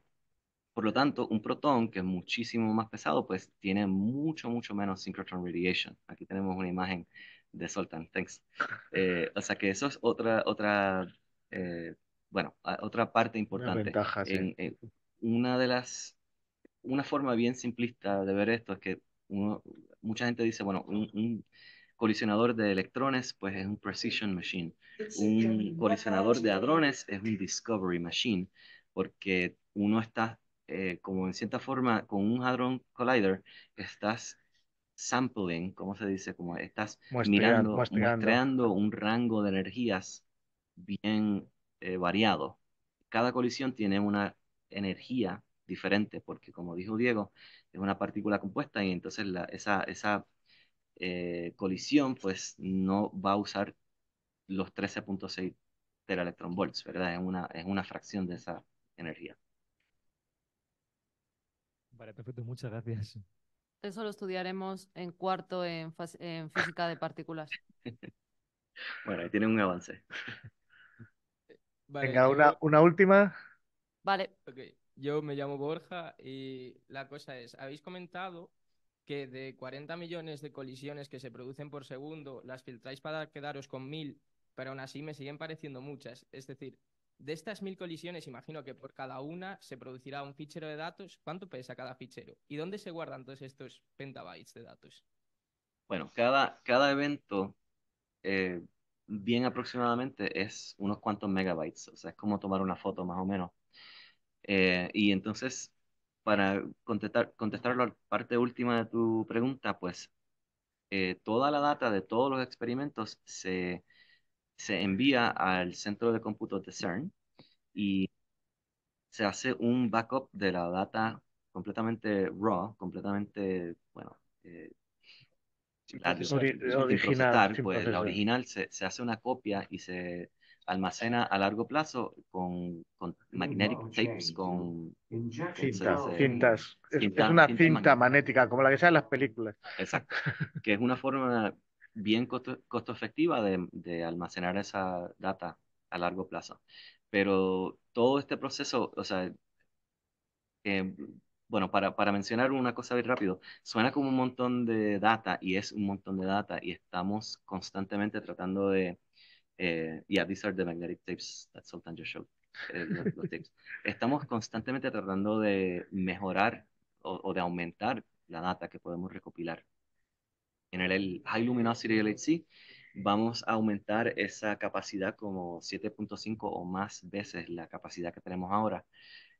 por lo tanto, un protón que es muchísimo más pesado, pues tiene mucho, mucho menos synchrotron radiation. Aquí tenemos una imagen de Soltan, thanks. Eh, o sea que eso es otra, otra eh, bueno, otra parte importante. Una, ventaja, sí. una de las, una forma bien simplista de ver esto es que uno, mucha gente dice, bueno, un, un colisionador de electrones, pues es un precision machine. Un colisionador de hadrones es un discovery machine, porque uno está eh, como en cierta forma, con un hadron collider, estás sampling, ¿cómo se dice? Como estás muestreando, mirando, muestreando. un rango de energías bien eh, variado. Cada colisión tiene una energía diferente, porque como dijo Diego, es una partícula compuesta y entonces esa, eh, colisión pues no va a usar los 13.6 teraelectronvolts, ¿verdad? Es una, es una fracción de esa energía. Vale, perfecto, muchas gracias. Eso lo estudiaremos en cuarto en, física de partículas. bueno, ahí tiene un avance. Venga, una, una última. Vale. Yo me llamo Borja y la cosa es, habéis comentado que de 40 millones de colisiones que se producen por segundo, las filtráis para quedaros con mil, pero aún así me siguen pareciendo muchas. Es decir, de estas mil colisiones, imagino que por cada una se producirá un fichero de datos. ¿Cuánto pesa cada fichero? ¿Y dónde se guardan todos estos pentabytes de datos? Bueno, cada, cada evento, eh, bien aproximadamente, es unos cuantos megabytes. O sea, es como tomar una foto más o menos. Eh, y entonces, para contestar, la parte última de tu pregunta, pues eh, toda la data de todos los experimentos se se envía al centro de cómputo de CERN y se hace un backup de la data completamente raw, completamente, bueno, eh, original, pues, la original se, se, hace una copia y se almacena a largo plazo con, con magnetic tapes, con cintas. Es, una cinta, magnética, como la que sea en las películas. Exacto. que es una forma bien costo, efectiva de, de, almacenar esa data a largo plazo. Pero todo este proceso, o sea, eh, bueno, para, para, mencionar una cosa bien rápido, suena como un montón de data y es un montón de data y estamos constantemente tratando de... Eh, yeah, these are the magnetic tapes that Sultan just showed. tapes. Estamos constantemente tratando de mejorar o de aumentar la data que podemos recopilar. En el High Luminosity LHC, vamos a aumentar esa capacidad como 7.5 o más veces la capacidad que tenemos ahora.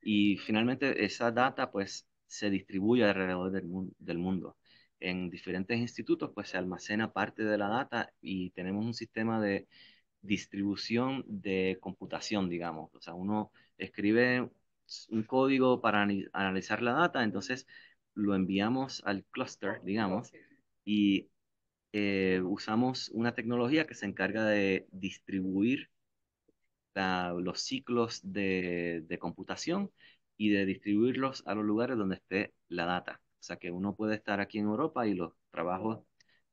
Y finalmente esa data pues se distribuye alrededor del, del mundo. En diferentes institutos pues se almacena parte de la data y tenemos un sistema de distribución de computación, digamos. O sea, uno escribe un código para analizar la data, entonces lo enviamos al cluster, digamos, y eh, usamos una tecnología que se encarga de distribuir los ciclos de, computación y de distribuirlos a los lugares donde esté la data. O sea que uno puede estar aquí en Europa y los trabajos,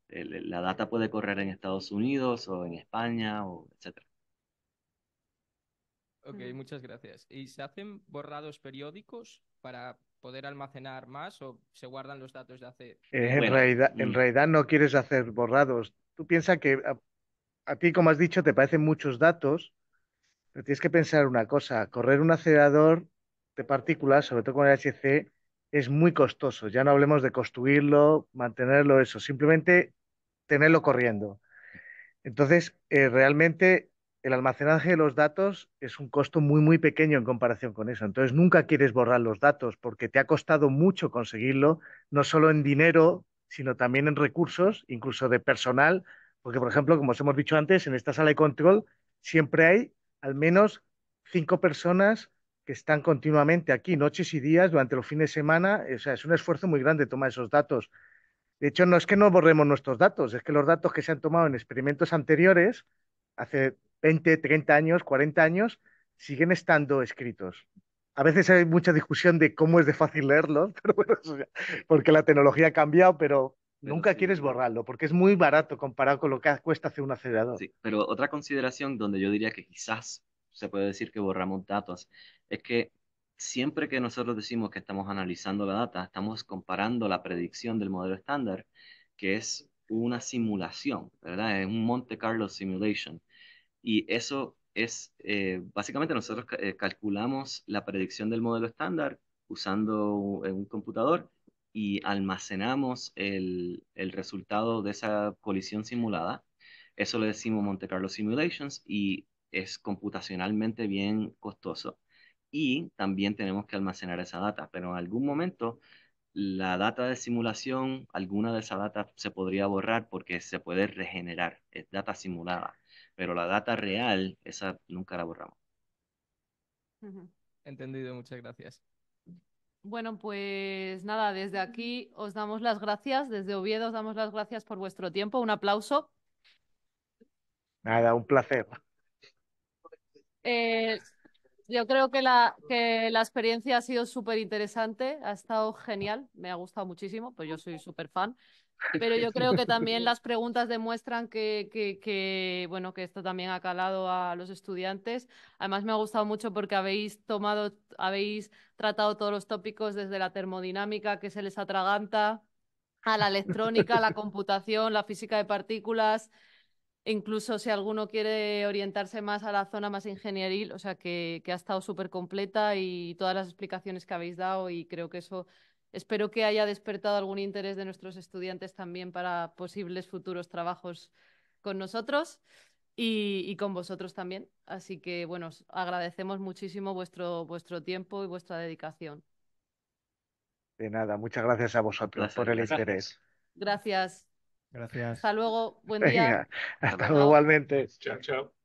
eh, la data puede correr en Estados Unidos o en España, o etcétera. Ok, mm. muchas gracias. ¿Y se hacen borrados periódicos para poder almacenar más o se guardan los datos de hace... en, realidad, en mm. realidad no quieres hacer borrados. Tú piensas que a, ti, como has dicho, te parecen muchos datos, pero tienes que pensar una cosa, correr un acelerador de partículas, sobre todo con el HC, es muy costoso. Ya no hablemos de construirlo, mantenerlo, eso, simplemente tenerlo corriendo. Entonces, eh, realmente el almacenaje de los datos es un costo muy, muy pequeño en comparación con eso. Entonces, nunca quieres borrar los datos porque te ha costado mucho conseguirlo, no solo en dinero, sino también en recursos, incluso de personal, porque, por ejemplo, como os hemos dicho antes, en esta sala de control siempre hay al menos cinco personas que están continuamente aquí, noches y días, durante los fines de semana. O sea, es un esfuerzo muy grande tomar esos datos. De hecho, no es que no borremos nuestros datos, es que los datos que se han tomado en experimentos anteriores, hace 20, 30 años, 40 años, siguen estando escritos. A veces hay mucha discusión de cómo es de fácil leerlos, porque la tecnología ha cambiado, pero Nunca quieres borrarlo porque es muy barato comparado con lo que cuesta hacer un acelerador. Sí, pero otra consideración donde yo diría que quizás se puede decir que borramos datos es que siempre que nosotros decimos que estamos analizando la data, estamos comparando la predicción del modelo estándar, que es una simulación, ¿verdad? Es un Monte Carlo simulation. Y eso es, eh, básicamente nosotros eh, calculamos la predicción del modelo estándar usando un computador y almacenamos el, resultado de esa colisión simulada. Eso le decimos Monte Carlo Simulations y es computacionalmente bien costoso. Y también tenemos que almacenar esa data, pero en algún momento la data de simulación, alguna de esa data se podría borrar porque se puede regenerar, es data simulada pero la data real, esa nunca la borramos. Entendido, muchas gracias. Bueno, pues nada, desde aquí os damos las gracias, desde Oviedo os damos las gracias por vuestro tiempo, un aplauso. Nada, un placer. Eh, yo creo que la, que la experiencia ha sido súper interesante, ha estado genial, me ha gustado muchísimo, pues yo soy súper fan. Pero yo creo que también las preguntas demuestran que, bueno, que esto también ha calado a los estudiantes. Además, me ha gustado mucho porque habéis tomado, habéis tratado todos los tópicos desde la termodinámica que se les atraganta, a la electrónica, la computación, la física de partículas, incluso si alguno quiere orientarse más a la zona más ingenieril, o sea que, que ha estado súper completa y todas las explicaciones que habéis dado y creo que eso Espero que haya despertado algún interés de nuestros estudiantes también para posibles futuros trabajos con nosotros y, con vosotros también. Así que, bueno, agradecemos muchísimo vuestro, vuestro tiempo y vuestra dedicación. De nada, muchas gracias a vosotros por el interés. Gracias. Gracias. Hasta luego, buen día. hasta luego igualmente. Chao, chao.